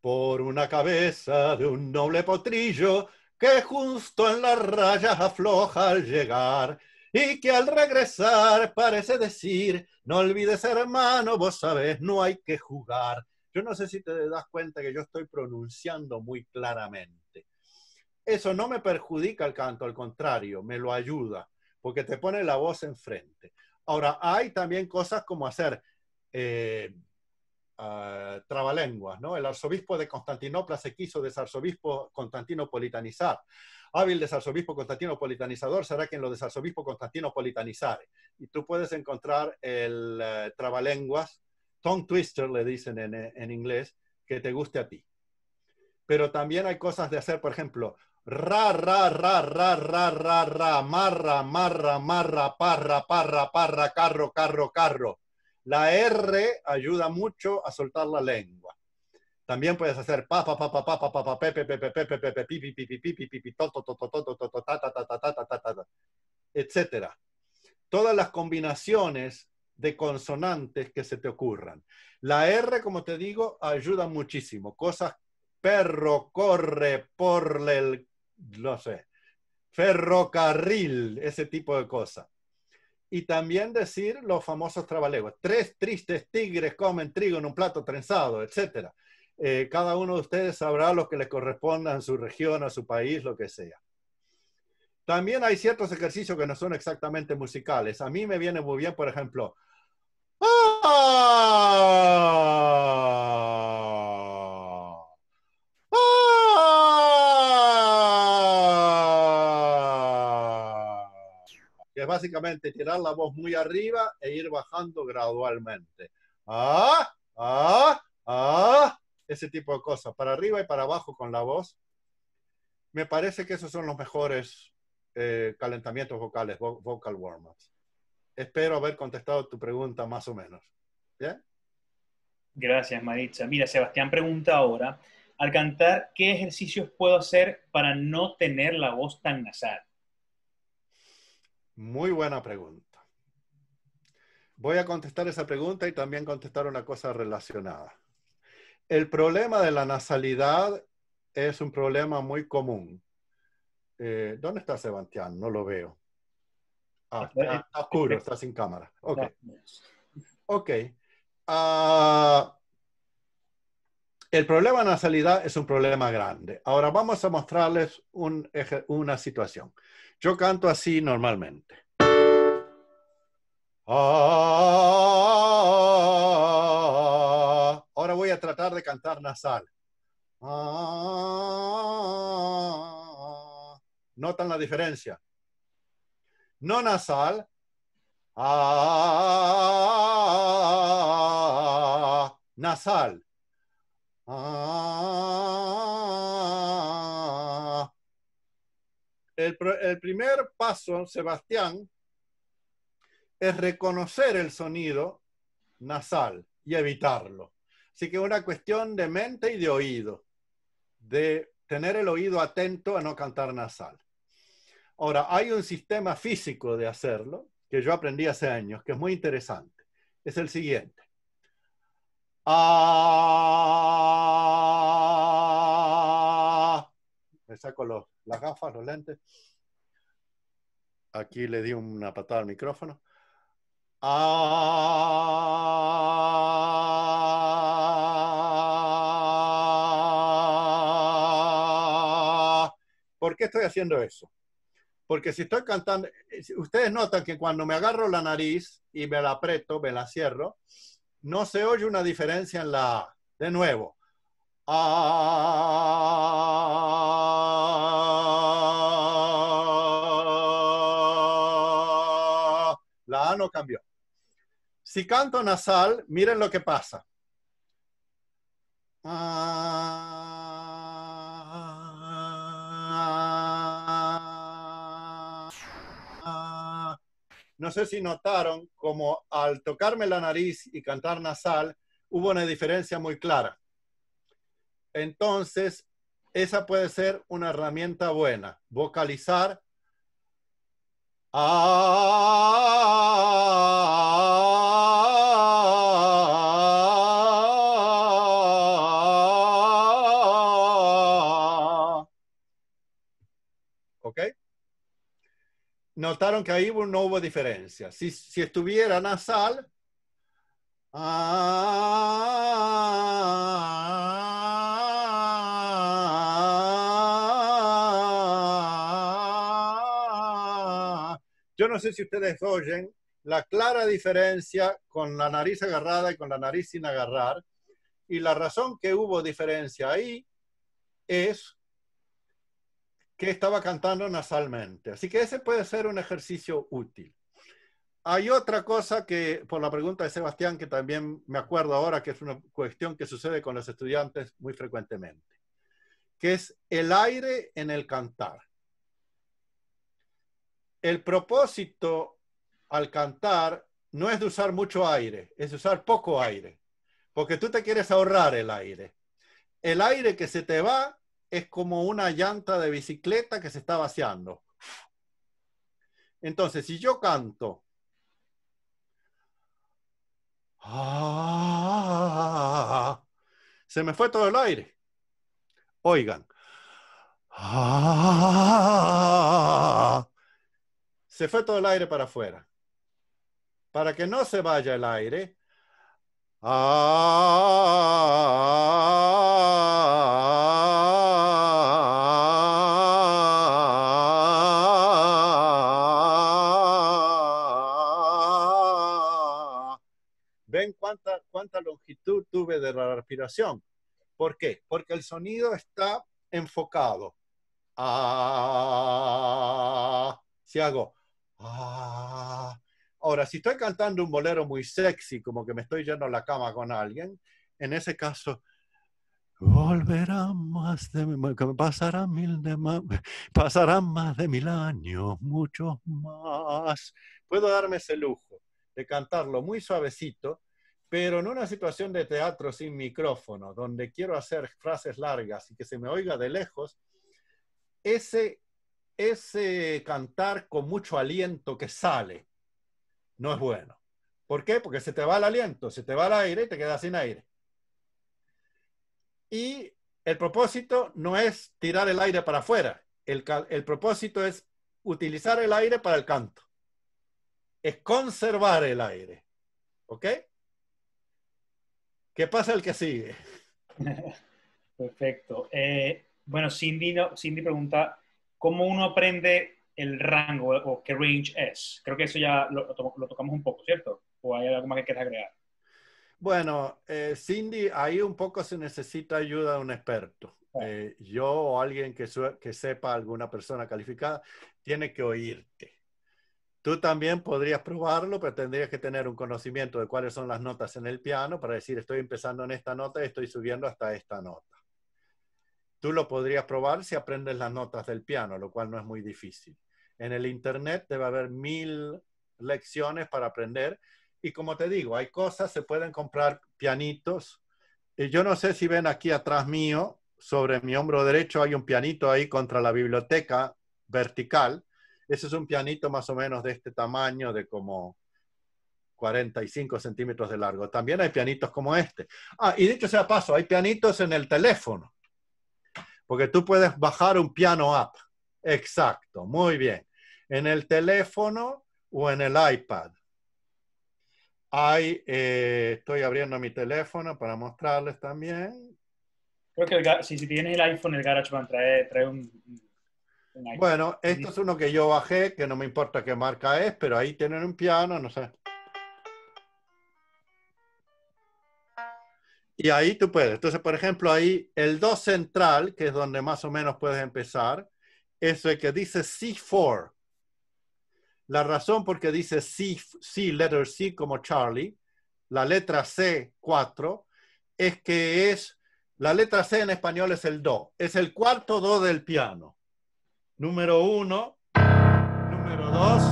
por una cabeza de un noble potrillo, que justo en las rayas afloja al llegar y que al regresar parece decir, no olvides hermano, vos sabés, no hay que jugar. Yo no sé si te das cuenta que yo estoy pronunciando muy claramente. Eso no me perjudica el canto, al contrario, me lo ayuda, porque te pone la voz enfrente. Ahora, hay también cosas como hacer... Eh, eh, trabalenguas, ¿no? El arzobispo de Constantinopla se quiso desarzobispo constantinopolitanizar. Hábil desarzobispo constantinopolitanizador será quien lo desarzobispo constantinopolitanizar Y tú puedes encontrar el eh, trabalenguas, tongue twister le dicen en, eh, en inglés, que te guste a ti. Pero también hay cosas de hacer, por ejemplo, ra ra ra ra ra ra ra marra marra marra parra parra parra carro carro carro la R ayuda mucho a soltar la lengua. También puedes hacer pa pa pa pa ta ta ta ta ta ta Todas las combinaciones de consonantes que se te ocurran. La R, como te digo, ayuda muchísimo. Cosas perro corre por el no sé, ferrocarril, ese tipo de cosas y también decir los famosos trabalegos. Tres tristes tigres comen trigo en un plato trenzado, etc. Eh, cada uno de ustedes sabrá lo que le corresponda a su región, a su país, lo que sea. También hay ciertos ejercicios que no son exactamente musicales. A mí me viene muy bien, por ejemplo, ¡Ah! Es básicamente tirar la voz muy arriba e ir bajando gradualmente. Ah, ah, ah, ese tipo de cosas, para arriba y para abajo con la voz. Me parece que esos son los mejores eh, calentamientos vocales, vocal warm-ups. Espero haber contestado tu pregunta más o menos. ¿Bien? Gracias, Maritza. Mira, Sebastián pregunta ahora, al cantar, ¿qué ejercicios puedo hacer para no tener la voz tan nasal? Muy buena pregunta. Voy a contestar esa pregunta y también contestar una cosa relacionada. El problema de la nasalidad es un problema muy común. Eh, ¿Dónde está Sebastián? No lo veo. Ah, está, oscuro, está sin cámara. Ok. Ok. Ah, el problema de nasalidad es un problema grande. Ahora vamos a mostrarles una situación. Yo canto así normalmente. Ah, ahora voy a tratar de cantar nasal. Ah, ¿Notan la diferencia? No nasal. Ah, nasal. Ah. el, primer paso, Sebastián, es reconocer el sonido nasal y evitarlo. Así que es una cuestión de mente y de oído, de tener el oído atento a no cantar nasal. Ahora, hay un sistema físico de hacerlo que yo aprendí hace años, que es muy interesante. Es el siguiente. Ah, me saco los, las gafas, los lentes. Aquí le di una patada al micrófono. Ah, ¿Por qué estoy haciendo eso? Porque si estoy cantando, eh, ustedes notan que cuando me agarro la nariz y me la aprieto, me la cierro, no se oye una diferencia en la A. De nuevo. Ah, la A no cambió. Si canto nasal, miren lo que pasa. Ah, No sé si notaron como al tocarme la nariz y cantar nasal hubo una diferencia muy clara. Entonces, esa puede ser una herramienta buena, vocalizar. Ah, notaron que ahí no hubo diferencia. Si, si estuviera nasal, yo no sé si ustedes oyen la clara diferencia con la nariz agarrada y con la nariz sin agarrar. Y la razón que hubo diferencia ahí es que estaba cantando nasalmente. Así que ese puede ser un ejercicio útil. Hay otra cosa que, por la pregunta de Sebastián, que también me acuerdo ahora, que es una cuestión que sucede con los estudiantes muy frecuentemente, que es el aire en el cantar. El propósito al cantar no es de usar mucho aire, es usar poco aire, porque tú te quieres ahorrar el aire. El aire que se te va es como una llanta de bicicleta que se está vaciando. Entonces, si yo canto, se me fue todo el aire. Oigan, se fue todo el aire para afuera. Para que no se vaya el aire, ah, tuve de la respiración. ¿Por qué? Porque el sonido está enfocado. Ah, si hago. Ah. Ahora, si estoy cantando un bolero muy sexy, como que me estoy yendo a la cama con alguien, en ese caso, volverá más de pasará mil de pasarán más de mil años, muchos más. Puedo darme ese lujo de cantarlo muy suavecito, pero en una situación de teatro sin micrófono, donde quiero hacer frases largas y que se me oiga de lejos, ese, ese cantar con mucho aliento que sale no es bueno. ¿Por qué? Porque se te va el aliento, se te va el aire y te quedas sin aire. Y el propósito no es tirar el aire para afuera, el, el propósito es utilizar el aire para el canto, es conservar el aire. ¿Ok? ¿Qué pasa el que sigue? <laughs> Perfecto. Eh, bueno, Cindy, pregunta, ¿cómo uno aprende el rango o qué range es? Creo que eso ya lo, tocamos un poco, ¿cierto? ¿O hay algo más que quieras agregar? Bueno, eh, Cindy, ahí un poco se necesita ayuda de un experto. Ah. Eh, yo o alguien que, que sepa, alguna persona calificada, tiene que oírte. Tú también podrías probarlo, pero tendrías que tener un conocimiento de cuáles son las notas en el piano para decir, estoy empezando en esta nota y estoy subiendo hasta esta nota. Tú lo podrías probar si aprendes las notas del piano, lo cual no es muy difícil. En el Internet debe haber mil lecciones para aprender. Y como te digo, hay cosas, se pueden comprar pianitos. Y eh, yo no sé si ven aquí atrás mío, sobre mi hombro derecho hay un pianito ahí contra la biblioteca vertical ese es un pianito más o menos de este tamaño, de como 45 centímetros de largo. También hay pianitos como este. Ah, y dicho sea paso, hay pianitos en el teléfono, porque tú puedes bajar un piano app. Exacto, muy bien. En el teléfono o en el iPad. Ahí eh, estoy abriendo mi teléfono para mostrarles también. Creo que si, si, tienes el iPhone, el GarageBand trae, trae un bueno, mm. esto es uno que yo bajé, que no me importa qué marca es, pero ahí tienen un piano, no sé. Y ahí tú puedes. Entonces, por ejemplo, ahí el do central, que es donde más o menos puedes empezar, es el que dice C4. La razón por qué dice C, C, letter C como Charlie, la letra C4, es que es, la letra C en español es el do, es el cuarto do del piano número uno, número dos,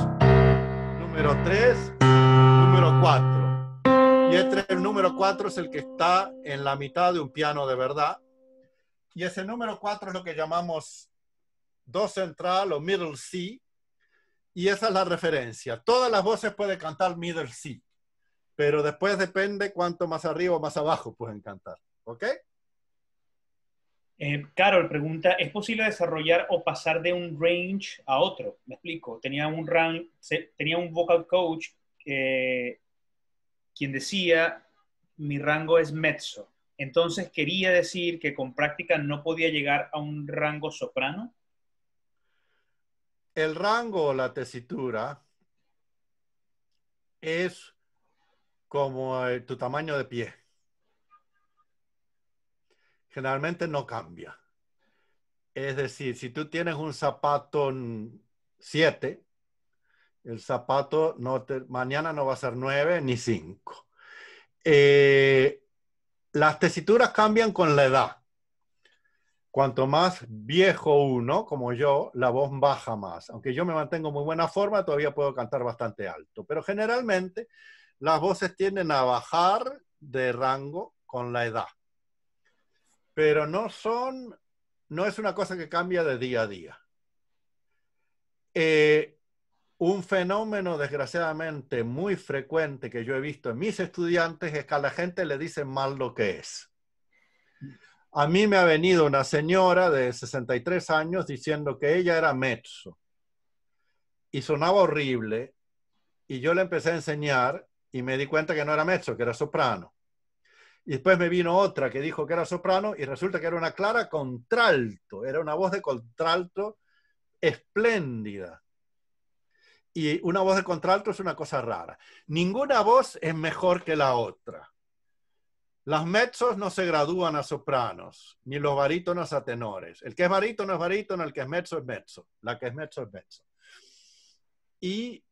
número tres, número cuatro. Y este, el número cuatro es el que está en la mitad de un piano de verdad. Y ese número cuatro es lo que llamamos do central o middle C. Y esa es la referencia. Todas las voces pueden cantar middle C. Pero después depende cuánto más arriba o más abajo pueden cantar. ¿Ok? Eh, Carol pregunta, ¿es posible desarrollar o pasar de un range a otro? Me explico, tenía un, tenía un vocal coach quien decía, mi rango es mezzo. Entonces quería decir que con práctica no podía llegar a un rango soprano. El rango o la tesitura es como eh, tu tamaño de pie generalmente no cambia. Es decir, si tú tienes un zapato 7, el zapato mañana no va a ser 9 ni 5. Eh, las tesituras cambian con la edad. Cuanto más viejo uno, como yo, la voz baja más. Aunque yo me mantengo muy buena forma, todavía puedo cantar bastante alto. Pero generalmente las voces tienden a bajar de rango con la edad pero no son, no es una cosa que cambia de día a día. Eh, un fenómeno desgraciadamente muy frecuente que yo he visto en mis estudiantes es que a la gente le dicen mal lo que es. A mí me ha venido una señora de 63 años diciendo que ella era mezzo y sonaba horrible y yo le empecé a enseñar y me di cuenta que no era mezzo, que era soprano. Y después me vino otra que dijo que era soprano y resulta que era una clara contralto, era una voz de contralto espléndida. Y una voz de contralto es una cosa rara. Ninguna voz es mejor que la otra. Las mezzos no se gradúan a sopranos, ni los barítonos a tenores. El que es barítono es barítono, el que es mezzo es mezzo, la que es mezzo es mezzo. Y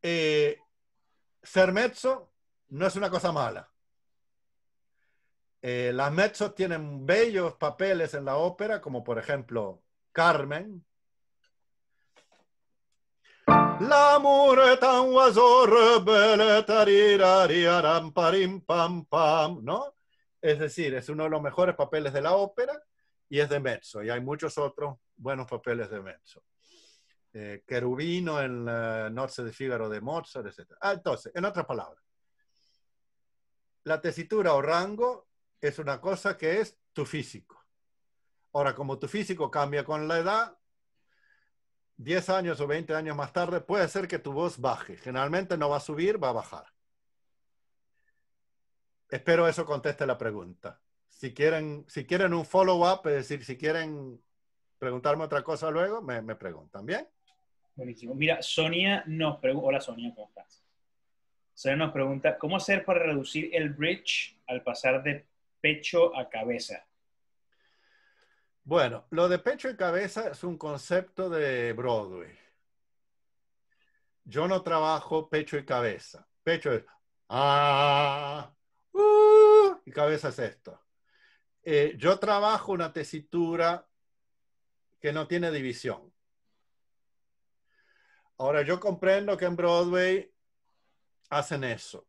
eh, ser mezzo no es una cosa mala. Eh, las Mezzos tienen bellos papeles en la ópera, como por ejemplo Carmen. La est un e pam, pam, ¿no? Es decir, es uno de los mejores papeles de la ópera y es de Mezzo, y hay muchos otros buenos papeles de Mezzo. Eh, querubino en la eh, Noche de Fígaro de Mozart, etc. Ah, entonces, en otras palabras, la tesitura o rango es una cosa que es tu físico. Ahora, como tu físico cambia con la edad, 10 años o 20 años más tarde, puede ser que tu voz baje. Generalmente no va a subir, va a bajar. Espero eso conteste la pregunta. Si quieren, si quieren un follow-up, es decir, si quieren preguntarme otra cosa luego, me, me preguntan, ¿bien? Buenísimo. Mira, Sonia nos pregunta, hola Sonia, ¿cómo estás? Sonia nos pregunta, ¿cómo hacer para reducir el bridge al pasar de pecho a cabeza? Bueno, lo de pecho y cabeza es un concepto de Broadway. Yo no trabajo pecho y cabeza. Pecho es ah, uh, y cabeza es esto. Eh, yo trabajo una tesitura que no tiene división. Ahora, yo comprendo que en Broadway hacen eso.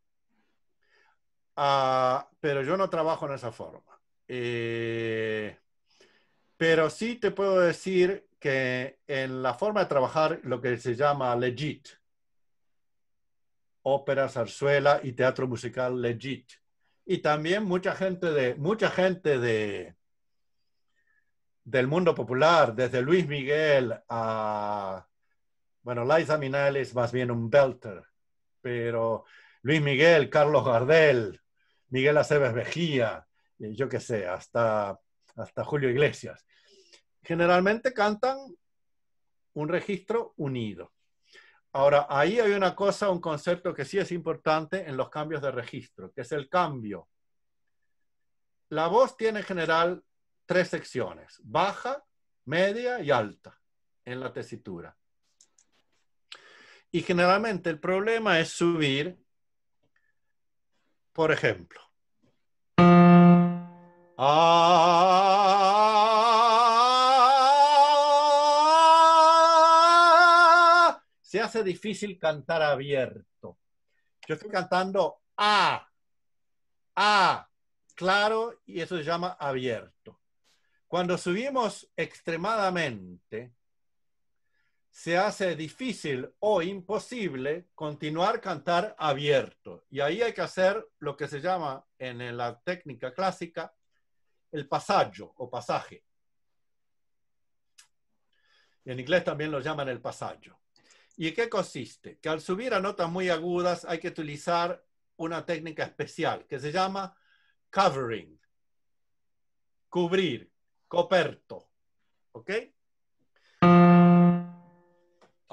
Ah, pero yo no trabajo en esa forma. Eh, pero sí te puedo decir que en la forma de trabajar, lo que se llama legit, ópera, zarzuela y teatro musical legit. Y también mucha gente de, mucha gente de, del mundo popular, desde Luis Miguel a, bueno, Liza Minal es más bien un belter, pero Luis Miguel, Carlos Gardel, Miguel Aceves Vejía, eh, yo qué sé, hasta, hasta Julio Iglesias. Generalmente cantan un registro unido. Ahora, ahí hay una cosa, un concepto que sí es importante en los cambios de registro, que es el cambio. La voz tiene en general tres secciones, baja, media y alta en la tesitura. Y generalmente el problema es subir por ejemplo. Ah, se hace difícil cantar abierto. Yo estoy cantando A, claro, y eso se llama abierto. Cuando subimos extremadamente, se hace difícil o imposible continuar cantar abierto. Y ahí hay que hacer lo que se llama en la técnica clásica el pasaggio o pasaje. en inglés también lo llaman el pasaggio. ¿Y qué consiste? Que al subir a notas muy agudas hay que utilizar una técnica especial que se llama covering, cubrir, coperto. ¿Ok?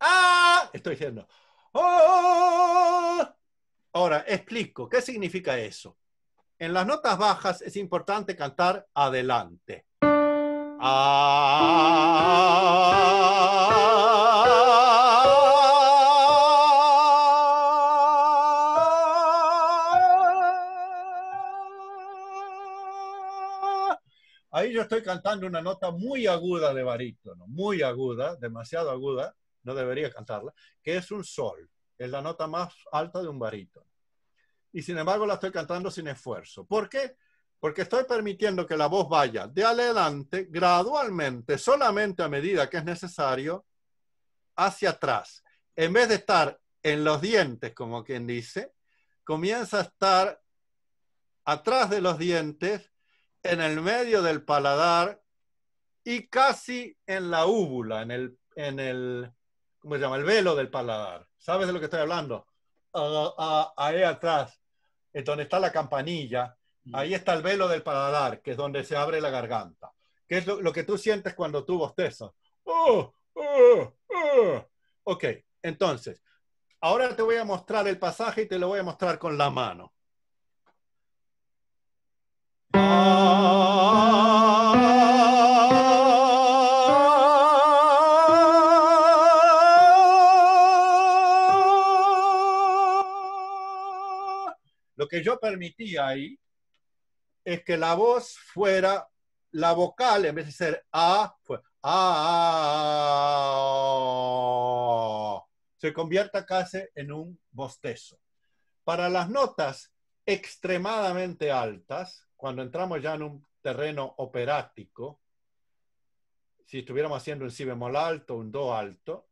Ah, estoy diciendo. Oh". Ahora, explico, ¿qué significa eso? En las notas bajas es importante cantar adelante. Ah. Ahí yo estoy cantando una nota muy aguda de barítono, muy aguda, demasiado aguda, no debería cantarla, que es un sol, es la nota más alta de un barítono. Y sin embargo la estoy cantando sin esfuerzo. ¿Por qué? Porque estoy permitiendo que la voz vaya de adelante gradualmente, solamente a medida que es necesario, hacia atrás. En vez de estar en los dientes, como quien dice, comienza a estar atrás de los dientes, en el medio del paladar y casi en la úvula, en el, en el, ¿cómo llama? El velo del paladar. ¿Sabes de lo que estoy hablando? ahí atrás, es donde está la campanilla, mm. ahí está el velo del paladar, que es donde se abre la garganta. ¿Qué es lo, que tú sientes cuando tú bostezas? ¡Oh! ¡Oh! ¡Oh! Ok, entonces, ahora te voy a mostrar el pasaje y te lo voy a mostrar con la mano. que yo permitía ahí es que la voz fuera la vocal, en vez de ser A, fue A, se convierta casi en un bostezo. Para las notas extremadamente altas, cuando entramos ya en un terreno operático, si estuviéramos haciendo un si bemol alto, un do alto,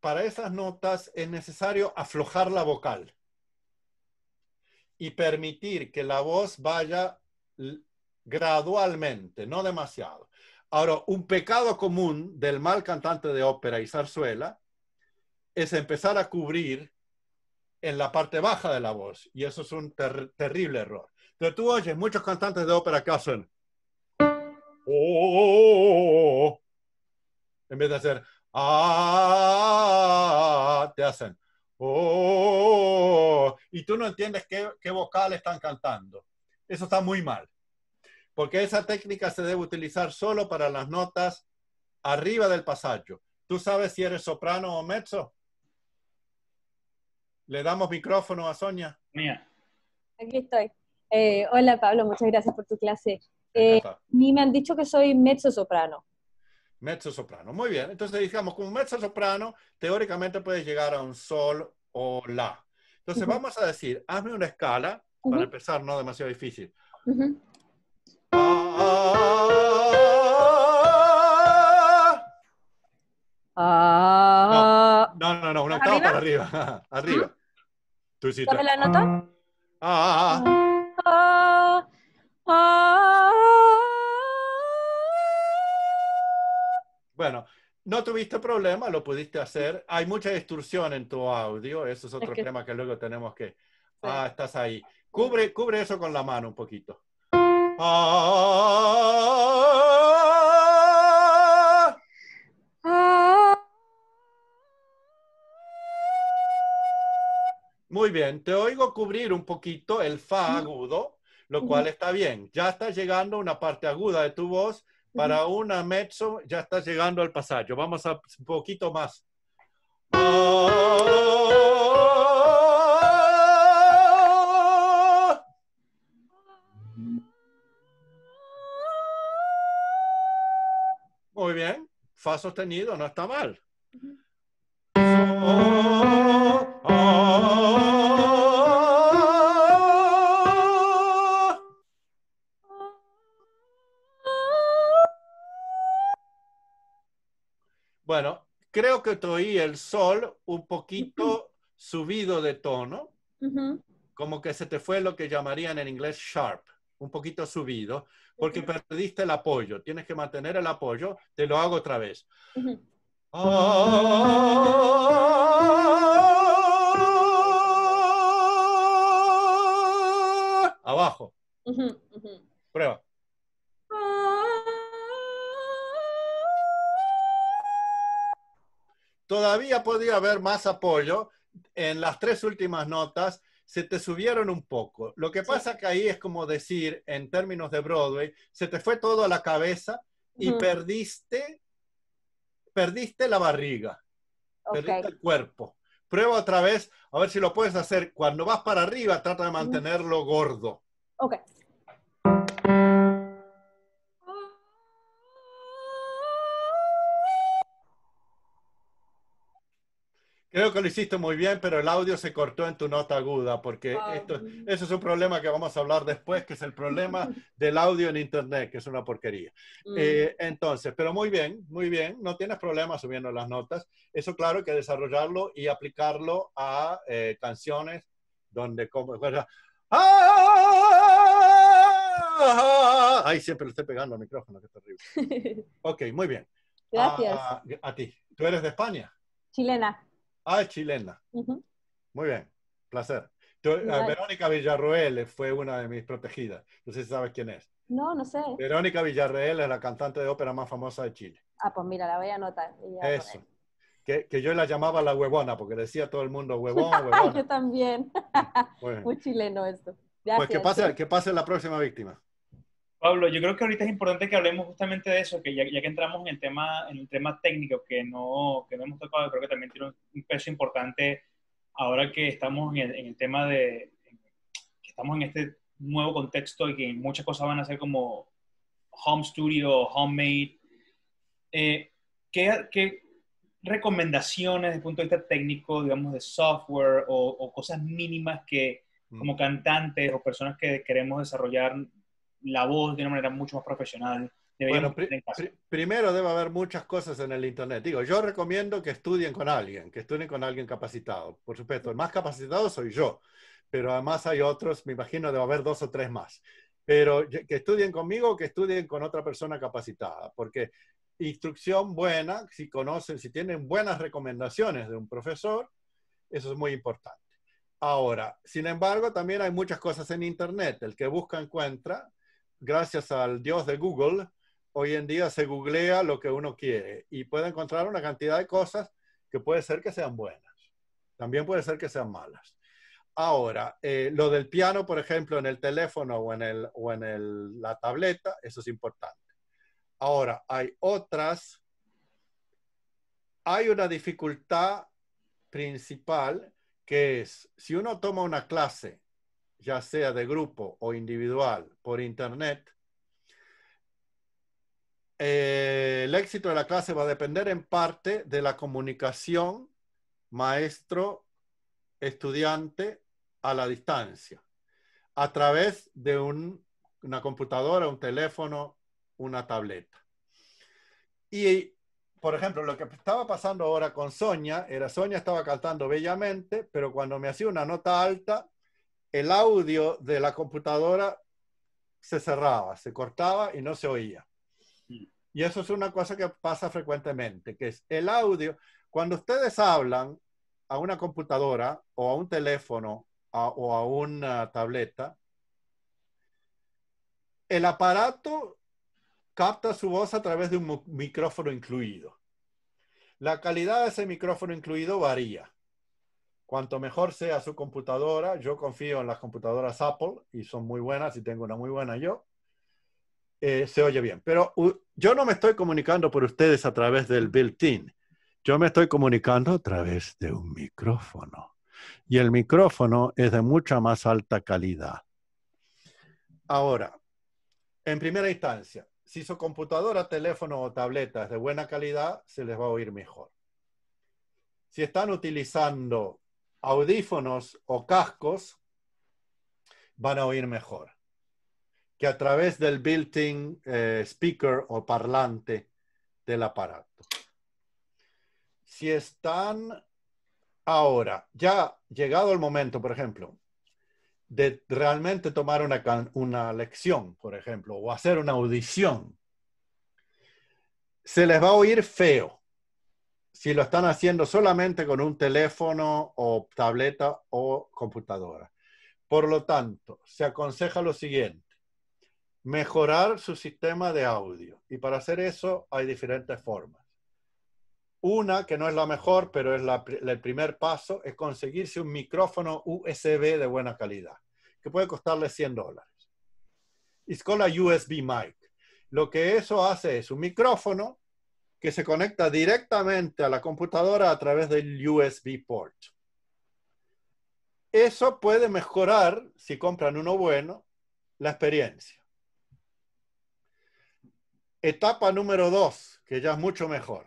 para esas notas es necesario aflojar la vocal y permitir que la voz vaya gradualmente, no demasiado. Ahora, un pecado común del mal cantante de ópera y zarzuela es empezar a cubrir en la parte baja de la voz, y eso es un terrible error. Pero tú oyes muchos cantantes de ópera que hacen... Oh", en vez de hacer... Ah", te hacen oh, y tú no entiendes qué, qué vocal están cantando. Eso está muy mal, porque esa técnica se debe utilizar solo para las notas arriba del pasallo. ¿Tú sabes si eres soprano o mezzo? Le damos micrófono a Sonia. Mía. Aquí estoy. Eh, hola Pablo, muchas gracias por tu clase. ni eh, me han dicho que soy mezzo soprano mezzo-soprano. Muy bien, entonces digamos, con mezzo-soprano, teóricamente puedes llegar a un sol o la. Entonces vamos a decir, hazme una escala, para empezar, no demasiado difícil. Ah. ah, No, no, no, no, una octava para arriba. <laughs> arriba. ¿Tú sí? la nota? ah, ah. ah. Bueno, no tuviste problema, lo pudiste hacer. Hay mucha distorsión en tu audio, eso es otro tema que luego tenemos que... Ah, estás ahí. Cubre, cubre eso con la mano un poquito. Muy bien, te oigo cubrir un poquito el fa agudo, lo cual está bien. Ya está llegando una parte aguda de tu voz para una mezzo ya está llegando al pasaggio. Vamos a un poquito más. Muy bien. Fa sostenido, no está mal. creo que te oí el sol un poquito subido de tono, como que se te fue lo que llamarían en inglés sharp, un poquito subido, porque perdiste el apoyo, tienes que mantener el apoyo, te lo hago otra vez. Ah, abajo. Prueba. Todavía podía haber más apoyo. En las tres últimas notas se te subieron un poco. Lo que pasa que ahí es como decir, en términos de Broadway, se te fue todo a la cabeza y perdiste, perdiste la barriga, perdiste el cuerpo. Prueba otra vez, a ver si lo puedes hacer. Cuando vas para arriba, trata de mantenerlo gordo. Ok. Creo que lo hiciste muy bien, pero el audio se cortó en tu nota aguda, porque ah, esto, eso es un problema que vamos a hablar después, que es el problema <laughs> del audio en Internet, que es una porquería. Mm. Eh, entonces, pero muy bien, muy bien, no tienes problema subiendo las notas. Eso claro, hay que desarrollarlo y aplicarlo a eh, canciones donde como... Bueno, ¡Ah! Ahí ah, ah, siempre lo estoy pegando al micrófono, qué terrible. <laughs> Ok, muy bien. Gracias. A, a ti. ¿Tú eres de España? Chilena. Ah, chilena. Muy bien, placer. Ah, Verónica Villarroel fue una de mis protegidas. No sé si sabes quién es. No, no sé. Verónica Villarroel es la cantante de ópera más famosa de Chile. Ah, pues mira, la voy a anotar. Eso. que, yo la llamaba la huevona, porque decía todo el mundo huevón, <laughs> huevona. yo también. Muy, chileno esto. Pues que que pase la próxima víctima. Pablo, yo creo que ahorita es importante que hablemos justamente de eso, que ya, que entramos en el tema, en el tema técnico que no, que no hemos tocado, creo que también tiene un, peso importante ahora que estamos en el, tema de que estamos en este nuevo contexto y que muchas cosas van a ser como home studio, homemade. Eh, ¿qué, recomendaciones desde el punto de vista técnico, digamos, de software o, o cosas mínimas que como mm. cantantes o personas que queremos desarrollar la voz de una manera mucho más profesional. primero debe haber muchas cosas en el Internet. Digo, yo recomiendo que estudien con alguien, que estudien con alguien capacitado. Por supuesto, el más capacitado soy yo, pero además hay otros, me imagino debe haber dos o tres más. Pero que estudien conmigo o que estudien con otra persona capacitada, porque instrucción buena, si conocen, si tienen buenas recomendaciones de un profesor, eso es muy importante. Ahora, sin embargo, también hay muchas cosas en Internet. El que busca encuentra gracias al dios de Google, hoy en día se googlea lo que uno quiere y puede encontrar una cantidad de cosas que puede ser que sean buenas, también puede ser que sean malas. Ahora, eh, lo del piano, por ejemplo, en el teléfono o en, el, o en el, la tableta, eso es importante. Ahora, hay otras, hay una dificultad principal que es, si uno toma una clase ya sea de grupo o individual, por Internet, eh, el éxito de la clase va a depender en parte de la comunicación maestro-estudiante a la distancia, a través de una computadora, un teléfono, una tableta. Y, por ejemplo, lo que estaba pasando ahora con Sonia era, Sonia estaba cantando bellamente, pero cuando me hacía una nota alta, el audio de la computadora se cerraba, se cortaba y no se oía. Y eso es una cosa que pasa frecuentemente, que es el audio. Cuando ustedes hablan a una computadora o a un teléfono o a una tableta, el aparato capta su voz a través de un micrófono incluido. La calidad de ese micrófono incluido varía. Cuanto mejor sea su computadora, yo confío en las computadoras Apple y son muy buenas y tengo una muy buena yo, eh, se oye bien. Pero yo no me estoy comunicando por ustedes a través del built-in. Yo me estoy comunicando a través de un micrófono. Y el micrófono es de mucha más alta calidad. Ahora, en primera instancia, si su computadora, teléfono o tableta es de buena calidad, se les va a oír mejor. Si están utilizando audífonos o cascos, van a oír mejor que a través del built-in eh, speaker o parlante del aparato. Si están ahora, ya llegado el momento, por ejemplo, de realmente tomar una, una lección, por ejemplo, o hacer una audición, se les va a oír feo si lo están haciendo solamente con un teléfono o tableta o computadora. Por lo tanto, se aconseja lo siguiente, mejorar su sistema de audio. Y para hacer eso hay diferentes formas. Una, que no es la mejor, pero es el primer paso, es conseguirse un micrófono USB de buena calidad, que puede costarle 100 dólares. Es con USB mic. Lo que eso hace es un micrófono que se conecta directamente a la computadora a través del USB port. Eso puede mejorar, si compran uno bueno, la experiencia. Etapa número dos, que ya es mucho mejor.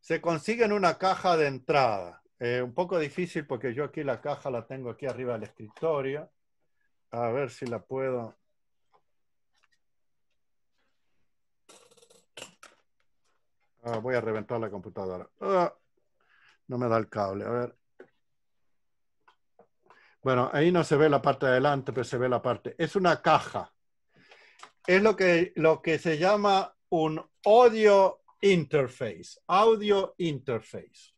Se consiguen una caja de entrada. Eh, un poco difícil porque yo aquí la caja la tengo aquí arriba del escritorio. A ver si la puedo Ah, voy a reventar la computadora. Ah, no me da el cable. A ver. Bueno, ahí no se ve la parte de adelante, pero se ve la parte. Es una caja. Es lo que, lo que se llama un audio interface. Audio interface.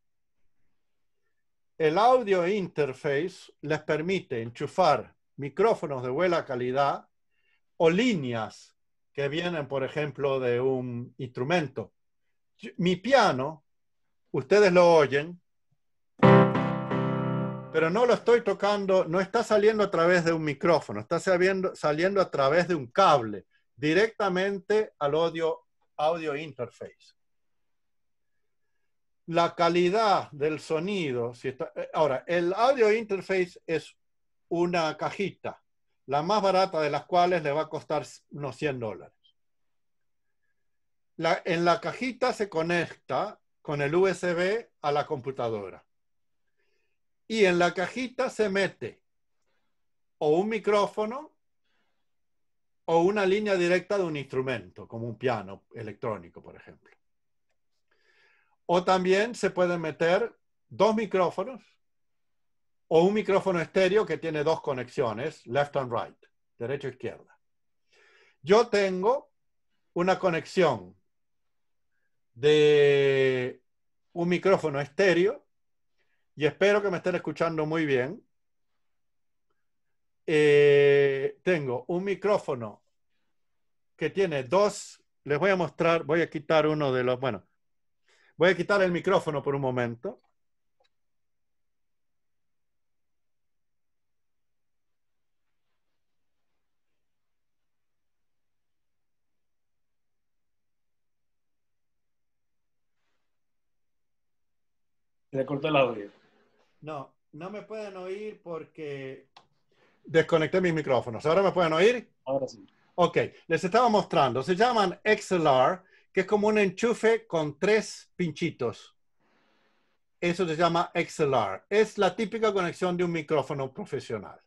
El audio interface les permite enchufar micrófonos de buena calidad o líneas que vienen, por ejemplo, de un instrumento mi piano, ustedes lo oyen, pero no lo estoy tocando, no está saliendo a través de un micrófono, está saliendo, a través de un cable directamente al audio, audio interface. La calidad del sonido, si eh, ahora, el audio interface es una cajita, la más barata de las cuales le va a costar unos 100 dólares en la cajita se conecta con el USB a la computadora. Y en la cajita se mete o un micrófono o una línea directa de un instrumento, como un piano electrónico, por ejemplo. O también se pueden meter dos micrófonos o un micrófono estéreo que tiene dos conexiones, left and right, derecha e izquierda. Yo tengo una conexión de un micrófono estéreo y espero que me estén escuchando muy bien. Eh, tengo un micrófono que tiene dos, les voy a mostrar, voy a quitar uno de los, bueno, voy a quitar el micrófono por un momento. Le cortó el audio. No, no me pueden oír porque... Desconecté mis micrófonos. ¿Ahora me pueden oír? Ahora sí. Ok, les estaba mostrando. Se llaman XLR, que es como un enchufe con tres pinchitos. Eso se llama XLR. Es la típica conexión de un micrófono profesional.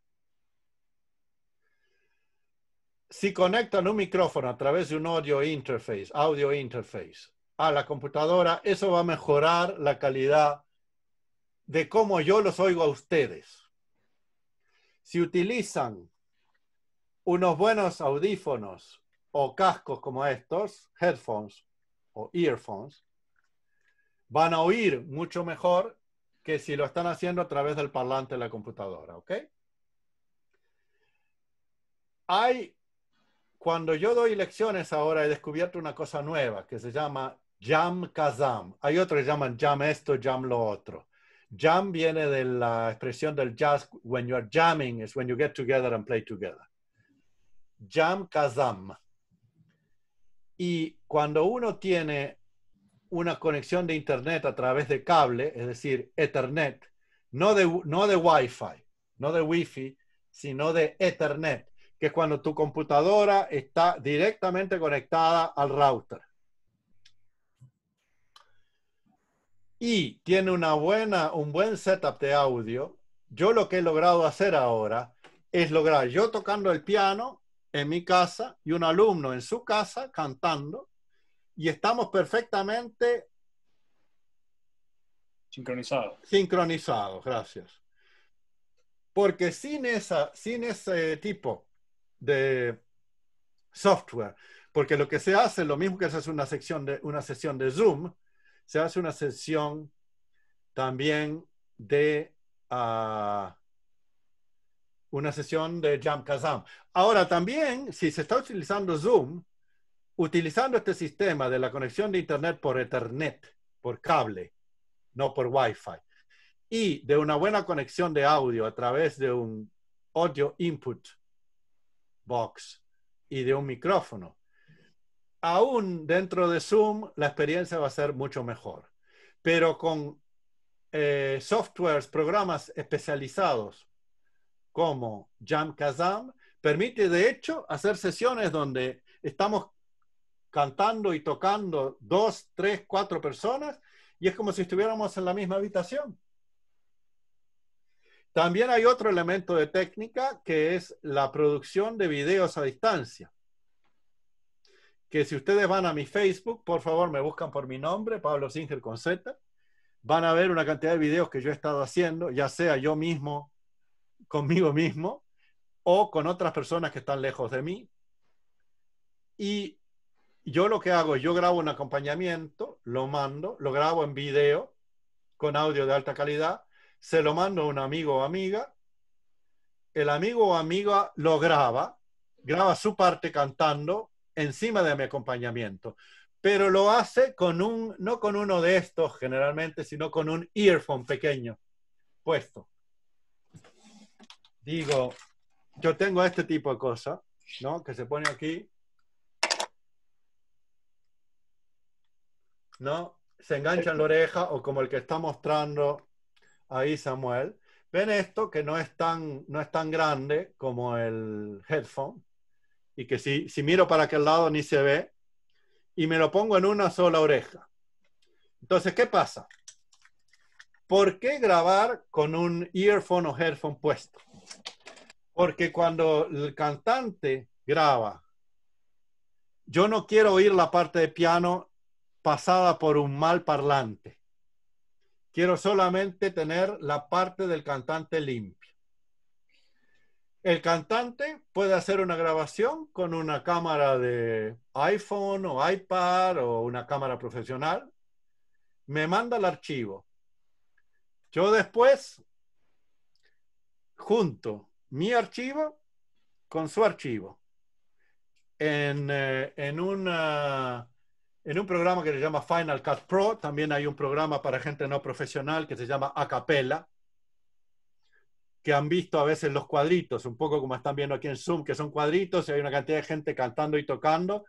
Si conectan un micrófono a través de un audio interface, audio interface, a la computadora, eso va a mejorar la calidad de cómo yo los oigo a ustedes. Si utilizan unos buenos audífonos o cascos como estos, headphones o earphones, van a oír mucho mejor que si lo están haciendo a través del parlante de la computadora, ¿ok? Hay, cuando yo doy lecciones ahora he descubierto una cosa nueva que se llama Jam Kazam. Hay otros que llaman Jam esto, Jam lo otro. Jam viene de la expresión del jazz, when you are jamming is when you get together and play together. Jam Kazam. Y cuando uno tiene una conexión de Internet a través de cable, es decir, Ethernet, no de, no de Wi-Fi, no de Wi-Fi, sino de Ethernet, que es cuando tu computadora está directamente conectada al router. y tiene una buena, un buen setup de audio, yo lo que he logrado hacer ahora es lograr yo tocando el piano en mi casa y un alumno en su casa cantando y estamos perfectamente sincronizados. Sincronizados, gracias. Porque sin, esa, sin ese tipo de software, porque lo que se hace, lo mismo que se hace una, sección de, una sesión de Zoom, se hace una sesión también de ah, una sesión de Jam Kazam. Ahora también, si se está utilizando Zoom, utilizando este sistema de la conexión de Internet por Ethernet, por cable, no por Wi-Fi, y de una buena conexión de audio a través de un audio input box y de un micrófono, aún dentro de Zoom la experiencia va a ser mucho mejor. Pero con eh, softwares, programas especializados como Jamkazam, permite de hecho hacer sesiones donde estamos cantando y tocando dos, tres, cuatro personas y es como si estuviéramos en la misma habitación. También hay otro elemento de técnica que es la producción de videos a distancia que si ustedes van a mi Facebook, por favor me buscan por mi nombre, Pablo Singer con Z, van a ver una cantidad de videos que yo he estado haciendo, ya sea yo mismo, conmigo mismo, o con otras personas que están lejos de mí. Y yo lo que hago, yo grabo un acompañamiento, lo mando, lo grabo en video, con audio de alta calidad, se lo mando a un amigo o amiga, el amigo o amiga lo graba, graba su parte cantando encima de mi acompañamiento, pero lo hace con un, no con uno de estos generalmente, sino con un earphone pequeño puesto. Digo, yo tengo este tipo de cosas, ¿no? Que se pone aquí. ¿No? Se engancha en la oreja o como el que está mostrando ahí Samuel. Ven esto que no es tan, no es tan grande como el headphone, y que si, si miro para aquel lado ni se ve, y me lo pongo en una sola oreja. Entonces, ¿qué pasa? ¿Por qué grabar con un earphone o headphone puesto? Porque cuando el cantante graba, yo no quiero oír la parte de piano pasada por un mal parlante. Quiero solamente tener la parte del cantante limpia el cantante puede hacer una grabación con una cámara de iPhone o iPad o una cámara profesional. Me manda el archivo. Yo después junto mi archivo con su archivo en, eh, una, en un programa que se llama Final Cut Pro. También hay un programa para gente no profesional que se llama Acapella que han visto a veces los cuadritos, un poco como están viendo aquí en Zoom, que son cuadritos y hay una cantidad de gente cantando y tocando,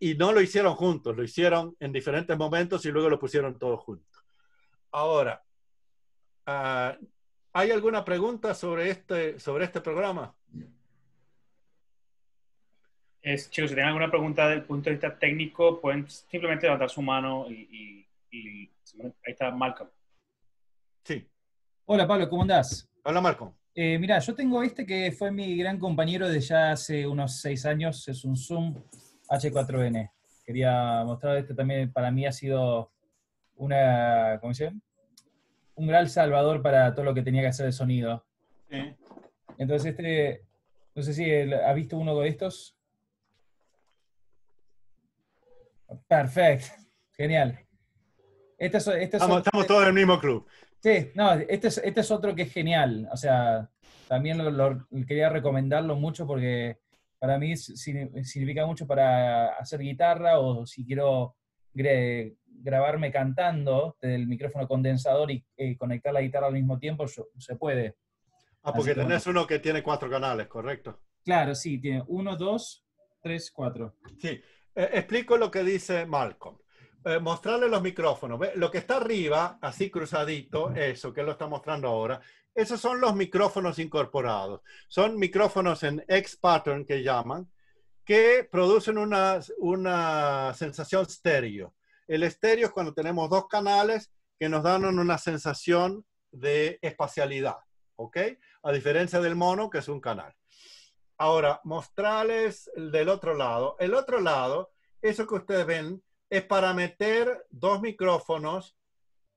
y no lo hicieron juntos, lo hicieron en diferentes momentos y luego lo pusieron todos juntos. Ahora, ah, ¿hay alguna pregunta sobre este, sobre este programa? chicos, si tienen alguna pregunta del punto de vista técnico, pueden simplemente levantar su mano y, y ahí está Malcolm. Sí. Hola Pablo, ¿cómo andás? Hola Marco. Eh, mirá, yo tengo este que fue mi gran compañero de ya hace unos seis años, es un Zoom H4N. Quería mostrar este también, para mí ha sido una, ¿cómo Un gran salvador para todo lo que tenía que hacer de sonido. Entonces este, no sé si ha visto uno de estos. Perfecto, genial. estamos todos en el mismo club. Sí, no, este es, este es otro que es genial. O sea, también quería recomendarlo mucho porque para mí significa mucho para hacer guitarra o si quiero grabarme cantando desde el micrófono condensador y eh, conectar la guitarra al mismo tiempo, se puede. Ah, porque tenés uno que tiene cuatro canales, ¿correcto? Claro, sí, tiene uno, dos, tres, cuatro. Sí, eh, explico lo que dice Malcolm. Eh, mostrarles los micrófonos. Lo que está arriba, así cruzadito, eso que él lo está mostrando ahora, esos son los micrófonos incorporados. Son micrófonos en X-Pattern que llaman, que producen una, una sensación estéreo. El estéreo es cuando tenemos dos canales que nos dan una sensación de espacialidad, ¿ok? A diferencia del mono, que es un canal. Ahora, mostrarles del otro lado. El otro lado, eso que ustedes ven, es para meter dos micrófonos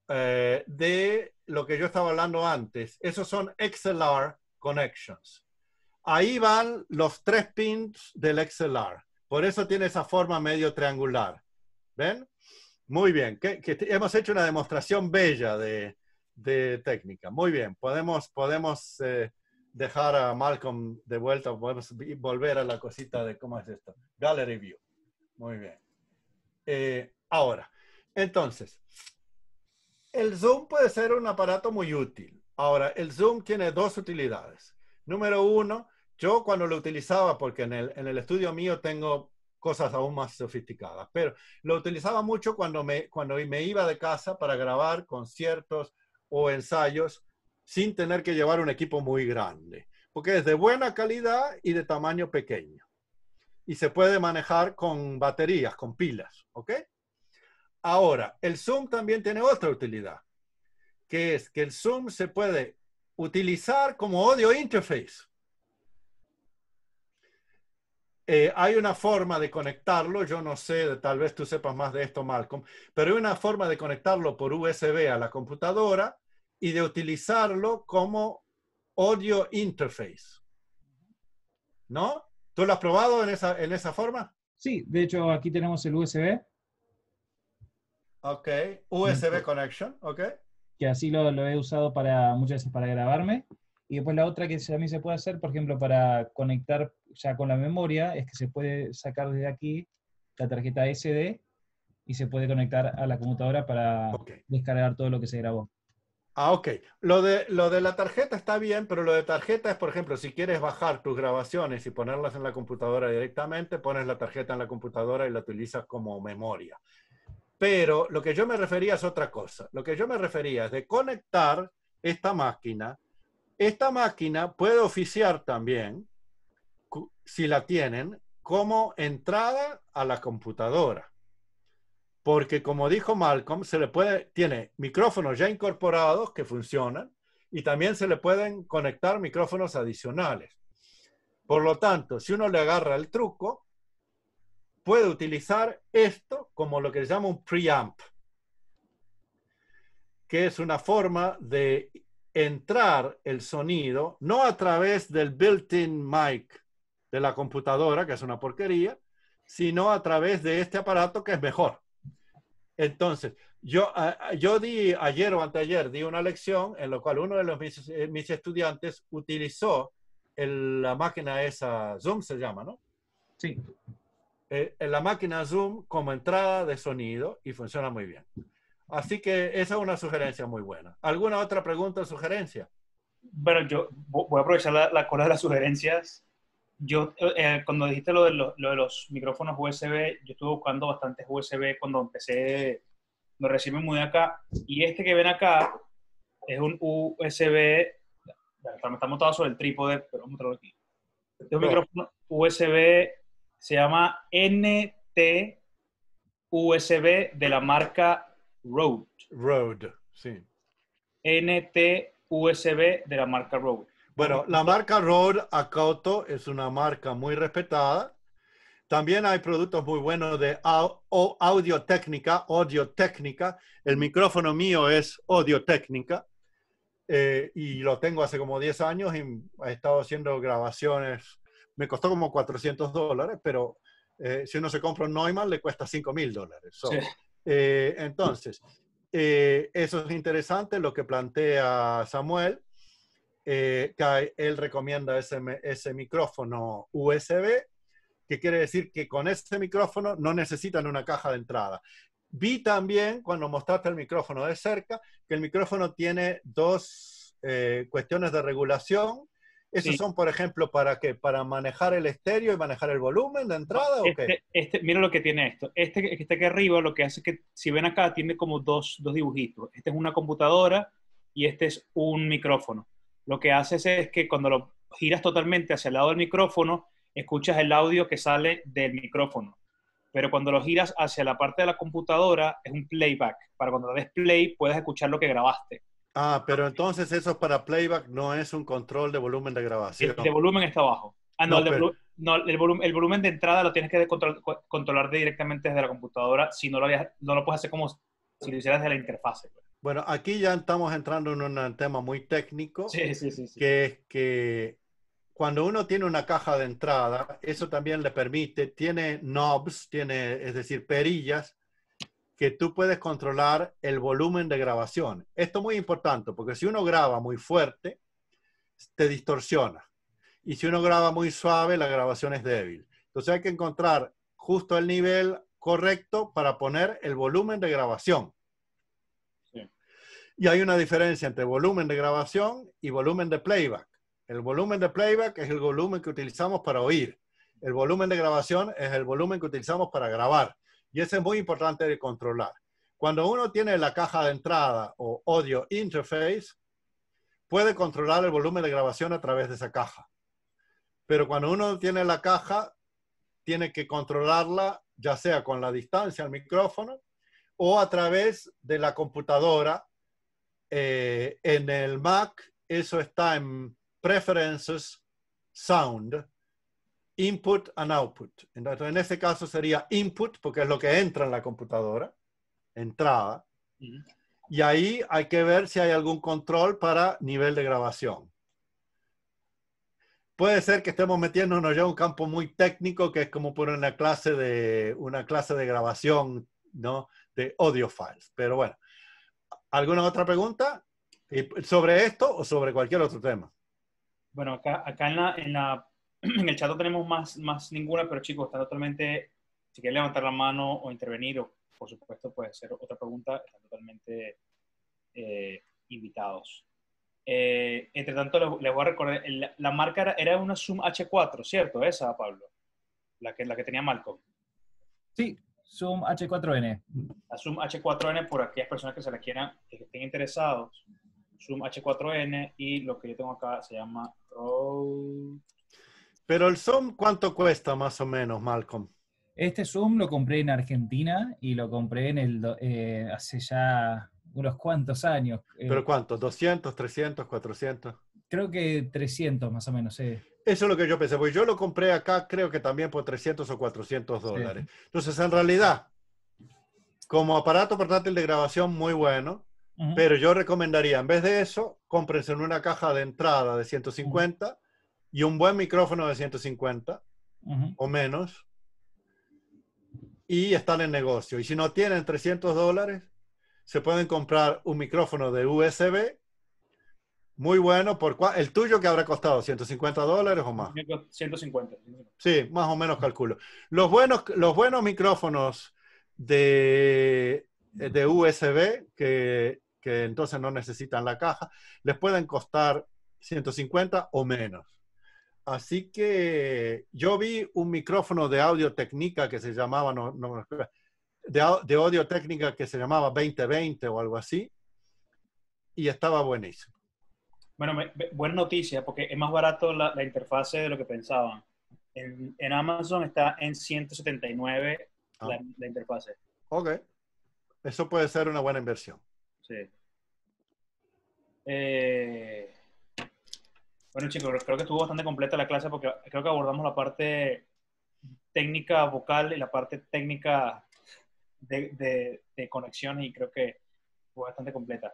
eh, de lo que yo estaba hablando antes. Esos son XLR connections. Ahí van los tres pins del XLR. Por eso tiene esa forma medio triangular. ¿Ven? Muy bien. Que, hemos hecho una demostración bella de, de técnica. Muy bien. Podemos, podemos eh, dejar a Malcolm de vuelta. Podemos volver a la cosita de cómo es esto. Gallery View. Muy bien. Eh, ahora. Entonces, el Zoom puede ser un aparato muy útil. Ahora, el Zoom tiene dos utilidades. Número uno, yo cuando lo utilizaba, porque en el, estudio mío tengo cosas aún más sofisticadas, pero lo utilizaba mucho cuando me iba de casa para grabar conciertos o ensayos sin tener que llevar un equipo muy grande, porque es de buena calidad y de tamaño pequeño y se puede manejar con baterías, con pilas, ¿ok? Ahora, el zoom también tiene otra utilidad, que es que el zoom se puede utilizar como audio interface. Eh, hay una forma de conectarlo, yo no sé, tal vez tú sepas más de esto, Malcolm, pero hay una forma de conectarlo por USB a la computadora y de utilizarlo como audio interface. ¿No? ¿Tú lo has probado en esa, forma? Sí, de hecho aquí tenemos el USB. Ok, USB connection, ok. Que así lo, he usado para muchas veces para grabarme. Y después la otra que también se puede hacer, por ejemplo, para conectar ya con la memoria, es que se puede sacar desde aquí la tarjeta SD y se puede conectar a la computadora para descargar todo lo que se grabó. Ah, ok. Lo de, lo de la tarjeta está bien, pero lo de tarjeta es, por ejemplo, si quieres bajar tus grabaciones y ponerlas en la computadora directamente, pones la tarjeta en la computadora y la utilizas como memoria. Pero lo que yo me refería es otra cosa. Lo que yo me refería es de conectar esta máquina. Esta máquina puede oficiar también, si la tienen, como entrada a la computadora porque como dijo Malcolm, se le puede, tiene micrófonos ya incorporados que funcionan y también se le pueden conectar micrófonos adicionales. Por lo tanto, si uno le agarra el truco, puede utilizar esto como lo que se llama un preamp, que es una forma de entrar el sonido, no a través del built-in mic de la computadora, que es una porquería, sino a través de este aparato que es mejor. Entonces, yo, yo di ayer o anteayer, di una lección en la cual uno de eh, mis, estudiantes utilizó la máquina esa, Zoom se llama, ¿no? Sí. en eh, eh, la máquina Zoom como entrada de sonido y funciona muy bien. Así que esa es una sugerencia muy buena. ¿Alguna otra pregunta o sugerencia? Bueno, yo voy a aprovechar la, la cola de las sugerencias yo, eh, cuando dijiste lo de, los micrófonos USB, yo estuve buscando bastantes USB cuando empecé, me recibí muy acá. Y este que ven acá es un USB, estamos está montado sobre el trípode, pero vamos a mostrarlo aquí. Este es un micrófono USB, se llama NT USB de la marca Rode. Rode, sí. NT USB de la marca Rode. Bueno, la marca Rode Akoto es una marca muy respetada. También hay productos muy buenos de audio técnica, audio técnica. El micrófono mío es audio técnica eh, y lo tengo hace como 10 años y he estado haciendo grabaciones. Me costó como 400 dólares, pero eh, si uno se compra un Neumann le cuesta 5 mil dólares. Eh, entonces, eso es interesante lo que plantea Samuel que eh, él recomienda ese, ese micrófono USB, que quiere decir que con ese micrófono no necesitan una caja de entrada. Vi también, cuando mostraste el micrófono de cerca, que el micrófono tiene dos eh, cuestiones de regulación. ¿Esos son, por ejemplo, para qué? ¿Para manejar el estéreo y manejar el volumen de entrada o qué? Este, este, mira lo que tiene esto. Este, este que está aquí arriba lo que hace es que, si ven acá, tiene como dos, dos dibujitos. Este es una computadora y este es un micrófono lo que haces es que cuando lo giras totalmente hacia el lado del micrófono, escuchas el audio que sale del micrófono. Pero cuando lo giras hacia la parte de la computadora, es un playback. Para cuando des play, puedes escuchar lo que grabaste. Ah, pero entonces eso para playback, no es un control de volumen de grabación. El volumen está abajo. Ah, no, el, volumen, de entrada lo tienes que controlar directamente desde la computadora si no lo, no lo puedes hacer como si lo hicieras desde la interfase. Pues. Bueno, aquí ya estamos entrando en un tema muy técnico, que es que cuando uno tiene una caja de entrada, eso también le permite, tiene knobs, tiene, es decir, perillas, que tú puedes controlar el volumen de grabación. Esto es muy importante, porque si uno graba muy fuerte, te distorsiona. Y si uno graba muy suave, la grabación es débil. Entonces hay que encontrar justo el nivel correcto para poner el volumen de grabación. Y hay una diferencia entre volumen de grabación y volumen de playback. El volumen de playback es el volumen que utilizamos para oír. El volumen de grabación es el volumen que utilizamos para grabar. Y eso es muy importante de controlar. Cuando uno tiene la caja de entrada o audio interface, puede controlar el volumen de grabación a través de esa caja. Pero cuando uno tiene la caja, tiene que controlarla ya sea con la distancia al micrófono o a través de la computadora eh, en el Mac, eso está en Preferences, Sound, Input and Output. Entonces, en ese caso sería Input, porque es lo que entra en la computadora, entrada. Y ahí hay que ver si hay algún control para nivel de grabación. Puede ser que estemos metiéndonos ya en un campo muy técnico que es como por una clase de, una clase de grabación, ¿no? De audio files. Pero bueno, ¿Alguna otra pregunta sobre esto o sobre cualquier otro tema? Bueno, acá, en, <clears throat> en, el chat no tenemos más, más ninguna, pero chicos, está totalmente, si quieren levantar la mano o intervenir, o por supuesto puede ser otra pregunta, están totalmente eh, invitados. Eh, entre tanto, les, voy a recordar, la, marca era, una Zoom H4, ¿cierto? Esa, Pablo, la que, la que tenía Malcolm. Sí, Zoom H4N. La Zoom H4N por aquellas personas que se las quieran, que estén interesados. Zoom H4N y lo que yo tengo acá se llama Pero el Zoom, ¿cuánto cuesta más o menos, Malcolm? Este Zoom lo compré en Argentina y lo compré en el eh, hace ya unos cuantos años. ¿Pero cuántos? ¿200, 300, 400? creo que 300 más o menos. Eso es lo que yo pensé, Pues yo lo compré acá creo que también por 300 o 400 dólares. Entonces, en realidad, como aparato portátil de grabación, muy bueno, pero yo recomendaría, en vez de eso, cómprense una caja de entrada de 150 y un buen micrófono de 150 o menos y están en negocio. Y si no tienen 300 dólares, se pueden comprar un micrófono de USB muy bueno, por cuál el tuyo que habrá costado 150 dólares o más. 150. Sí, más o menos calculo. Los buenos, los buenos micrófonos de, de USB, que, entonces no necesitan la caja, les pueden costar 150 o menos. Así que yo vi un micrófono de audio técnica que se llamaba, no, no, de, de audio técnica que se llamaba 2020 o algo así, y estaba buenísimo. Bueno, buena noticia, porque es más barato la, interfase de lo que pensaban. En, Amazon está en 179 ah. la, la, interfase. Ok. Eso puede ser una buena inversión. Sí. Eh, bueno, chicos, creo que estuvo bastante completa la clase porque creo que abordamos la parte técnica vocal y la parte técnica de, de, de y creo que fue bastante completa.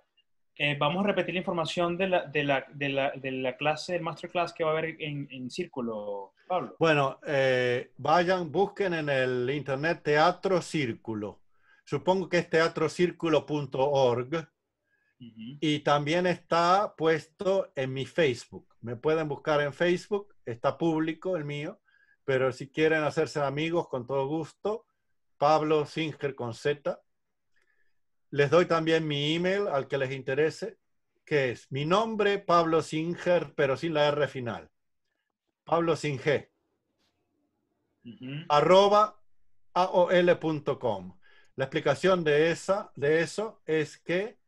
Eh, vamos a repetir la información de la, de la, de la, clase, el masterclass que va a haber en, Círculo, Pablo. Bueno, eh, vayan, busquen en el internet Teatro Círculo. Supongo que es teatrocírculo.org. Y también está puesto en mi Facebook. Me pueden buscar en Facebook, está público el mío, pero si quieren hacerse amigos, con todo gusto, Pablo Singer con Z, les doy también mi email al que les interese, que es mi nombre, Pablo Singer, pero sin la R final. Pablo sin Arroba aol.com. La explicación de, esa, de eso es que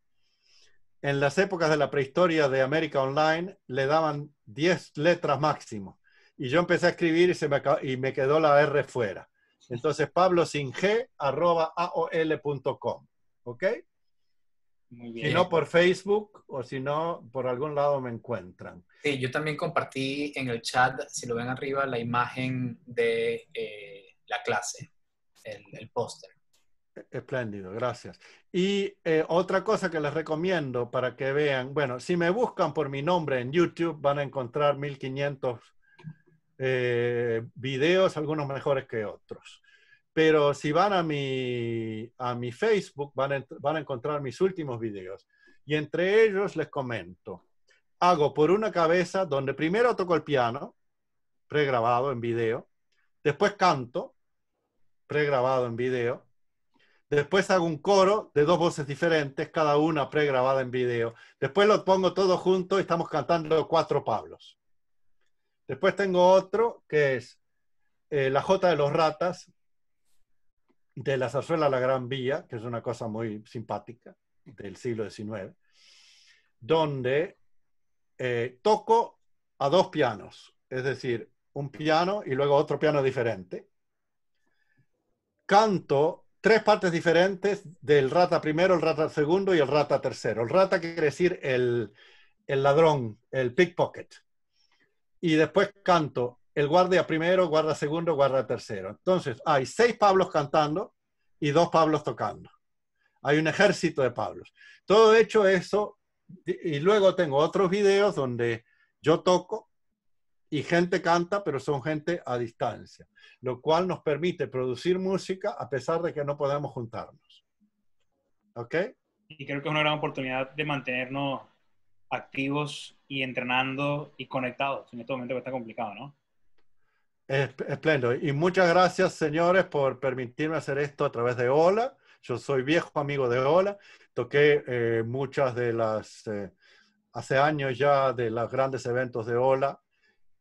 en las épocas de la prehistoria de América Online le daban 10 letras máximo. Y yo empecé a escribir y, se me, y me quedó la R fuera. Entonces, Pablo sin G, arroba aol.com. ¿ok? Muy bien. Si no por Facebook o si no por algún lado me encuentran. Sí, yo también compartí en el chat, si lo ven arriba, la imagen de eh, la clase, el, póster. Espléndido, gracias. Y eh, otra cosa que les recomiendo para que vean, bueno, si me buscan por mi nombre en YouTube van a encontrar 1500 eh, videos, algunos mejores que otros. Pero si van a mi, a mi Facebook, van a, encontrar mis últimos videos. Y entre ellos les comento. Hago por una cabeza donde primero toco el piano, pregrabado en video. Después canto, pregrabado en video. Después hago un coro de dos voces diferentes, cada una pregrabada en video. Después lo pongo todo junto y estamos cantando cuatro Pablos. Después tengo otro que es eh, La Jota de los Ratas, de la zarzuela La Gran Vía, que es una cosa muy simpática del siglo XIX, donde eh, toco a dos pianos, es decir, un piano y luego otro piano diferente. Canto tres partes diferentes del rata primero, el rata segundo y el rata tercero. El rata quiere decir el, el ladrón, el pickpocket. Y después canto el guardia primero, guarda segundo, guarda tercero. Entonces, hay seis Pablos cantando y dos Pablos tocando. Hay un ejército de Pablos. Todo hecho eso, y luego tengo otros videos donde yo toco y gente canta, pero son gente a distancia, lo cual nos permite producir música a pesar de que no podemos juntarnos. ¿Ok? Y creo que es una gran oportunidad de mantenernos activos y entrenando y conectados en este momento que está complicado, ¿no? Espléndido. Y muchas gracias, señores, por permitirme hacer esto a través de Ola. Yo soy viejo amigo de Ola. Toqué eh, muchas de las, eh, hace años ya, de los grandes eventos de Ola,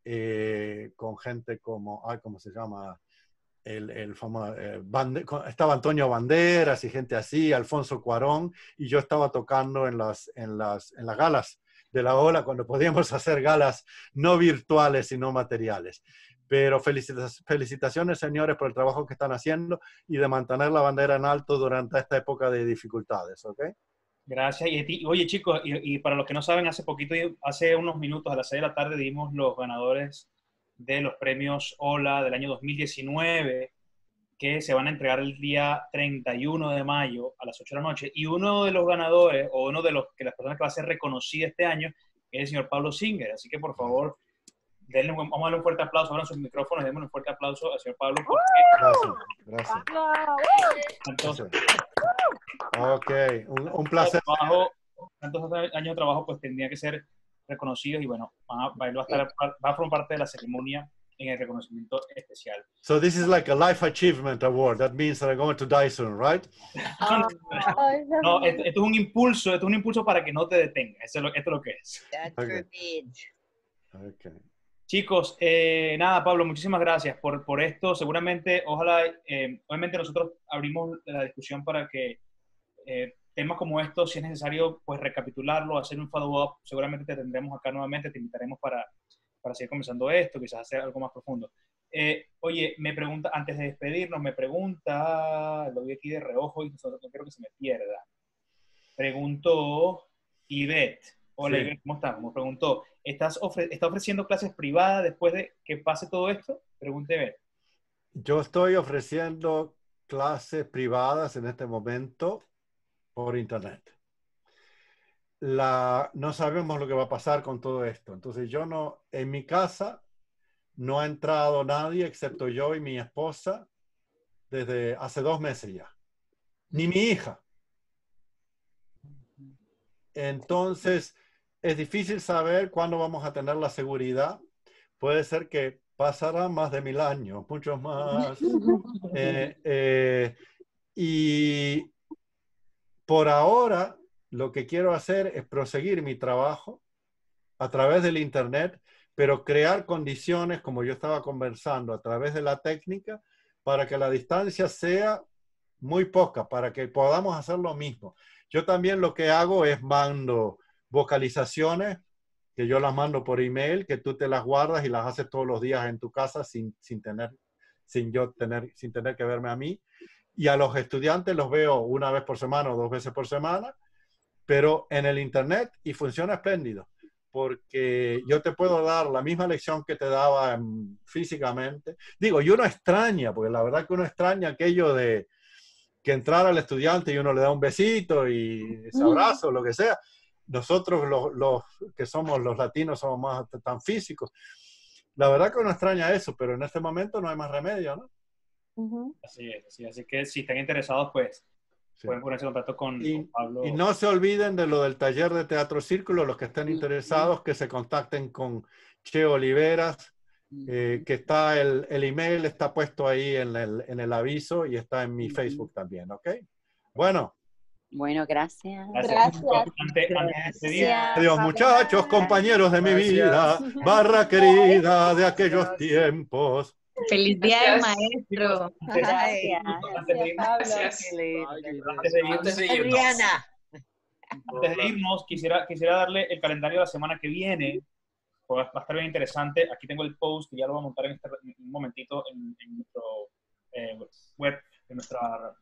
eh, con gente como, ay, ¿cómo se llama? El, estaba Antonio Banderas y gente así, Alfonso Cuarón, y yo estaba tocando en las, en las, en las galas de la Ola cuando podíamos <laughs> hacer galas no virtuales, sino materiales. Pero felicitaciones, señores, por el trabajo que están haciendo y de mantener la bandera en alto durante esta época de dificultades, ¿ok? Gracias. Y, oye, chicos, y, para los que no saben, hace poquito, hace unos minutos, a las 6 de la tarde, dimos los ganadores de los premios Hola del año 2019, que se van a entregar el día 31 de mayo a las 8 de la noche. Y uno de los ganadores, o uno de los que las personas que va a ser reconocida este año, es el señor Pablo Singer. Así que, por favor, denle, vamos a darle un fuerte aplauso, ahora sus micrófonos, denle un fuerte aplauso al señor Pablo. Porque... Gracias, gracias. Entonces, ok, un, un placer. Trabajo, tantos años de trabajo, pues tendría que ser reconocidos y bueno, va, va, a estar, va a formar parte de la ceremonia en el reconocimiento especial. So this is like a life achievement award. That means that I'm going to die soon, right? Ah, <laughs> no, esto, es un impulso, esto es un impulso para que no te detengas. Esto es lo, esto lo que es. That's Okay. Chicos, eh, nada, Pablo, muchísimas gracias por, esto. Seguramente, ojalá, eh, obviamente nosotros abrimos la discusión para que eh, temas como estos, si es necesario, pues recapitularlo, hacer un follow-up. Seguramente te tendremos acá nuevamente, te invitaremos para, seguir comenzando esto, quizás hacer algo más profundo. oye, me pregunta, antes de despedirnos, me pregunta, lo vi aquí de reojo y no, quiero que se me pierda. Preguntó Ivette. Hola, ¿cómo estás? Me preguntó, ¿Estás ¿Está ofreciendo clases privadas después de que pase todo esto? Pregúnteme. Yo estoy ofreciendo clases privadas en este momento por internet. La, no sabemos lo que va a pasar con todo esto. Entonces yo no, en mi casa no ha entrado nadie excepto yo y mi esposa desde hace dos meses ya. Ni mi hija. Entonces, es difícil saber cuándo vamos a tener la seguridad. Puede ser que pasarán más de mil años, muchos más. <laughs> Eh, eh, y por ahora, lo que quiero hacer es proseguir mi trabajo a través del Internet, pero crear condiciones, como yo estaba conversando, a través de la técnica, para que la distancia sea muy poca, para que podamos hacer lo mismo. Yo también lo que hago es mando vocalizaciones que yo las mando por email, que tú te las guardas y las haces todos los días en tu casa sin, tener, sin yo tener, sin tener que verme a mí. Y a los estudiantes los veo una vez por semana o dos veces por semana, pero en el internet y funciona espléndido, porque yo te puedo dar la misma lección que te daba físicamente. Digo, y uno extraña, porque la verdad que uno extraña aquello de, que entrar al estudiante y uno le da un besito y ese abrazo, lo que sea. Nosotros los, que somos los latinos somos más tan físicos. La verdad que uno extraña eso, pero en este momento no hay más remedio, ¿no? Así es, así, que si están interesados, pues pueden ponerse en contacto con, y, Pablo. Y no se olviden de lo del taller de Teatro Círculo, los que estén interesados, que se contacten con Che Oliveras, eh, que está el, el, email, está puesto ahí en el, en el aviso y está en mi Facebook también, ¿ok? Bueno, bueno, gracias. Gracias. Este Adiós, muchachos, compañeros de mi vida, <laughs> barra querida de aquellos tiempos. Feliz día maestro. Gracias. Gracias. Antes de irnos, antes de irnos quisiera, quisiera darle el calendario de la semana que viene. va a estar bien interesante. Aquí tengo el post que ya lo voy a montar en, este, un momentito en, nuestro eh, web, en nuestra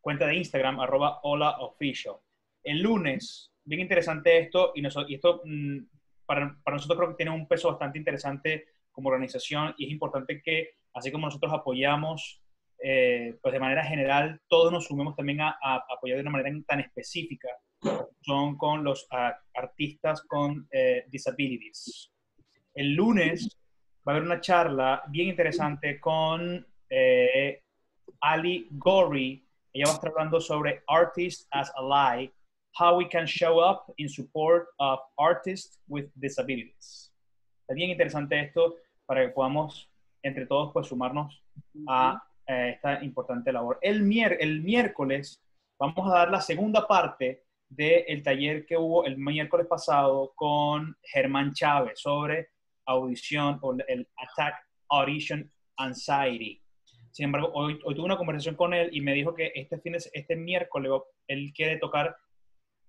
cuenta de Instagram, arroba official. El lunes, bien interesante esto, y, y esto mm, para, nosotros creo que tiene un peso bastante interesante como organización, y es importante que, así como nosotros apoyamos, eh, pues de manera general, todos nos sumemos también a, apoyar de una manera tan específica, son con los artistas con eh, disabilities. El lunes va a haber una charla bien interesante con eh, Ali Gori, ella va a estar hablando sobre Artists as Ally, How We Can Show Up in Support of Artists with Disabilities. Está bien interesante esto para que podamos, entre todos, pues sumarnos a, eh, esta importante labor. El, el miércoles vamos a dar la segunda parte del taller que hubo el miércoles pasado con Germán Chávez sobre audición o el Attack Audition Anxiety. Sin embargo, hoy, tuve una conversación con él y me dijo que este, fin este miércoles él quiere tocar,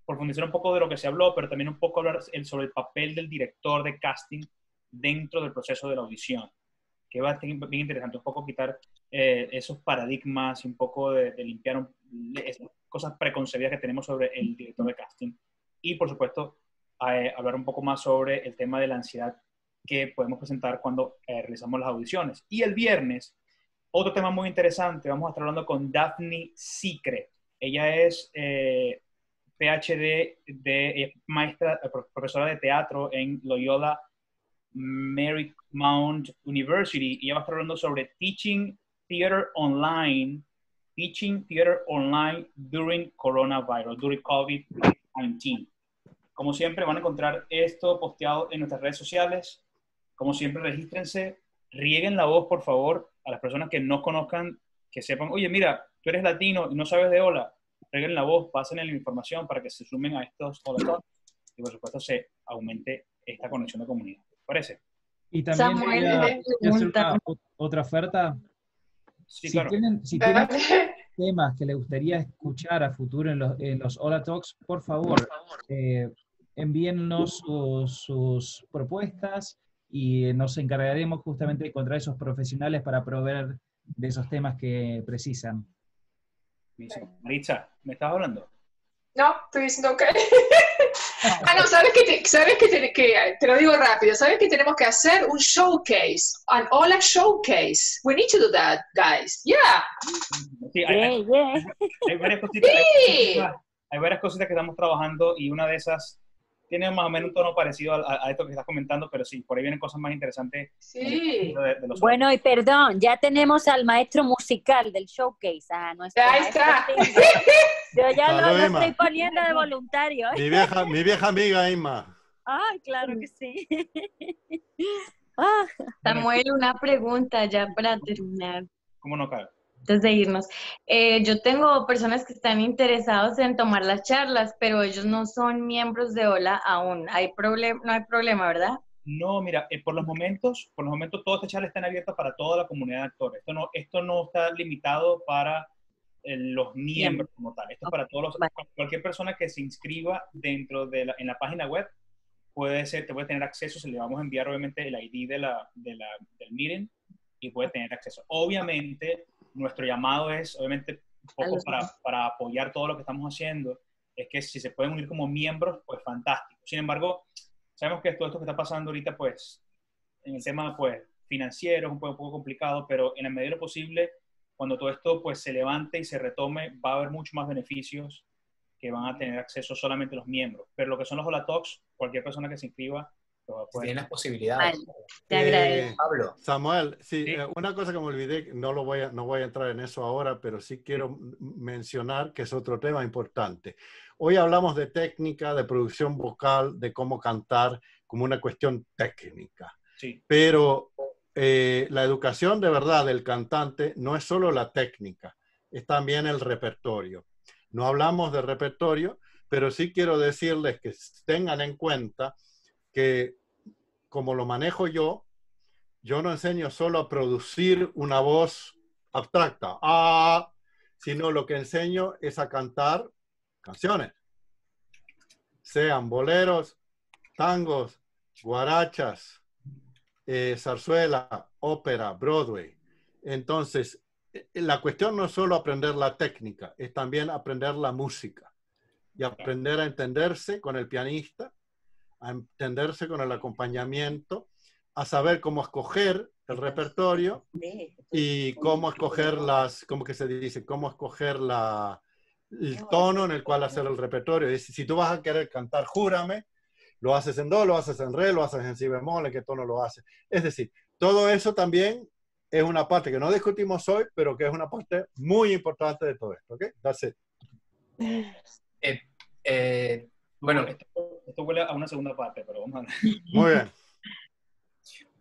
profundizar un poco de lo que se habló, pero también un poco hablar sobre el papel del director de casting dentro del proceso de la audición, que va a ser bien interesante, un poco quitar eh, esos paradigmas y un poco de, limpiar esas cosas preconcebidas que tenemos sobre el director de casting. Y, por supuesto, eh, hablar un poco más sobre el tema de la ansiedad que podemos presentar cuando eh, realizamos las audiciones. Y el viernes otro tema muy interesante, vamos a estar hablando con Daphne Sicre. Ella es eh, PhD de eh, maestra, eh, profesora de teatro en Loyola Marymount University y ella va a estar hablando sobre Teaching Theater Online, Teaching Theater Online during Coronavirus, during COVID-19. Como siempre, van a encontrar esto posteado en nuestras redes sociales. Como siempre, regístrense, rieguen la voz, por favor, a las personas que no conozcan, que sepan, oye, mira, tú eres latino y no sabes de hola, regalen la voz, pasen la información para que se sumen a estos hola talks y por supuesto se aumente esta conexión de comunidad. ¿Parece? Y también Samuel, otra oferta. si, tienen, <laughs> temas que les gustaría escuchar a futuro en los, Hola Talks, por favor, eh, envíennos sus, sus propuestas, y eh, nos encargaremos justamente de encontrar esos profesionales para proveer de esos temas que precisan. Maritza, ¿me estás hablando? No, estoy diciendo que... <laughs> ah, no, sabes que, te, sabes que, te, te lo digo rápido, sabes que tenemos que hacer un showcase, an hola showcase. We need to do that, guys. Yeah. hay, varias cositas, sí. hay varias cositas que estamos trabajando y una de esas tiene más o menos un tono parecido a, esto que estás comentando, pero sí, por ahí vienen cosas más interesantes. Sí. bueno, y perdón, ya tenemos al maestro musical del showcase. ahí está. <laughs> Yo ya lo, estoy poniendo de voluntario. Mi vieja, amiga Inma. Ah, claro que sí. <laughs> Ah. Samuel, una pregunta ya para terminar. ¿Cómo no, Carlos? antes de irnos, eh, yo tengo personas que están interesados en tomar las charlas, pero ellos no son miembros de Ola aún. Hay no hay problema, ¿verdad? No, mira, eh, por los momentos, por los momentos todas estas charlas están abiertas para toda la comunidad de actores. Esto no, esto no está limitado para eh, los miembros como tal. Esto es para todos cualquier persona que se inscriba dentro de en la página web puede ser, te puede tener acceso, se le vamos a enviar obviamente el ID de la, la del Miren y puede tener acceso. Obviamente, nuestro llamado es, obviamente, un poco para, para, apoyar todo lo que estamos haciendo, es que si se pueden unir como miembros, pues fantástico. Sin embargo, sabemos que todo esto que está pasando ahorita, pues, en el tema, pues, financiero es un poco, poco complicado, pero en la medida de lo posible, cuando todo esto, pues, se levante y se retome, va a haber mucho más beneficios que van a tener acceso solamente los miembros. Pero lo que son los Hola Talks, cualquier persona que se inscriba Tienes posibilidades. Te eh, agradezco. Samuel, eh, una cosa que me olvidé, no, lo voy a, entrar en eso ahora, pero sí quiero mencionar que es otro tema importante. Hoy hablamos de técnica, de producción vocal, de cómo cantar como una cuestión técnica. Sí. Pero eh, la educación de verdad del cantante no es solo la técnica, es también el repertorio. No hablamos de repertorio, pero sí quiero decirles que tengan en cuenta que como lo manejo yo, yo no enseño solo a producir una voz abstracta, ah, sino lo que enseño es a cantar canciones, sean boleros, tangos, guarachas, eh, zarzuela, ópera, Broadway. Entonces, eh, eh, la cuestión no es solo aprender la técnica, es también aprender la música y aprender a entenderse con el pianista a entenderse con el acompañamiento, a saber cómo escoger el repertorio y cómo escoger las, como que se dice? Cómo escoger la, el tono en el cual hacer el repertorio. si tú vas a querer cantar Júrame, lo haces en do, lo haces en re, lo haces en si bemol, en qué tono lo haces. Es decir, todo eso también es una parte que no discutimos hoy, pero que es una parte muy importante de todo esto. ¿Ok? Eh, eh, bueno, esto, vuelve a una segunda parte, pero vamos a... Muy bien. <laughs>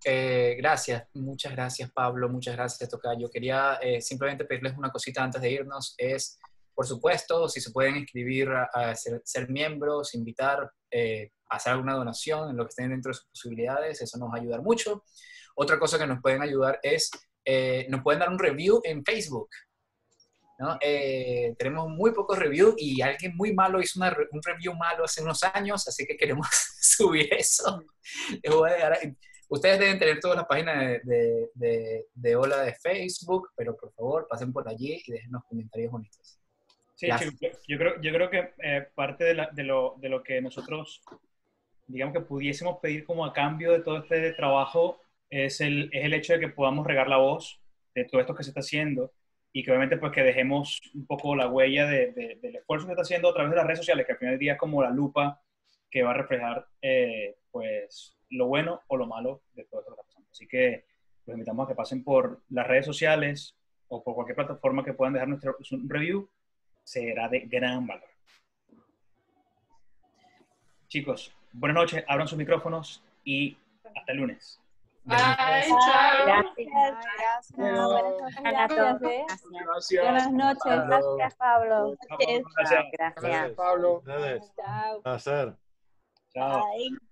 Eh, gracias, muchas gracias Pablo, muchas gracias Yo Quería eh, simplemente pedirles una cosita antes de irnos, es, por supuesto, si se pueden inscribir a, ser, miembros, invitar, eh, hacer alguna donación en lo que estén dentro de sus posibilidades, eso nos va a ayudar mucho. Otra cosa que nos pueden ayudar es, eh, nos pueden dar un review en Facebook. Eh, tenemos muy pocos reviews y alguien muy malo hizo un review malo hace unos años, así que queremos <laughs> subir eso. Ustedes deben tener todas las páginas de, de, Hola de Facebook, pero por favor pasen por allí y dejen los comentarios bonitos. yo, creo, yo creo que eh, parte de, lo, de lo que nosotros, digamos que pudiésemos pedir como a cambio de todo este trabajo es el, es el hecho de que podamos regar la voz de todo esto que se está haciendo y que obviamente pues que dejemos un poco la huella del esfuerzo que está haciendo a través de las redes sociales, que al final del día es como la lupa que va a reflejar eh, pues lo bueno o lo malo de todo esto que está pasando. Así que los invitamos a que pasen por las redes sociales o por cualquier plataforma que puedan dejar nuestro review, será de gran valor. Chicos, buenas noches, abran sus micrófonos y hasta el lunes. Gracias. Gracias. Buenas noches. Gracias. Gracias, Pablo. Gracias, Gracias, Pablo. Gracias.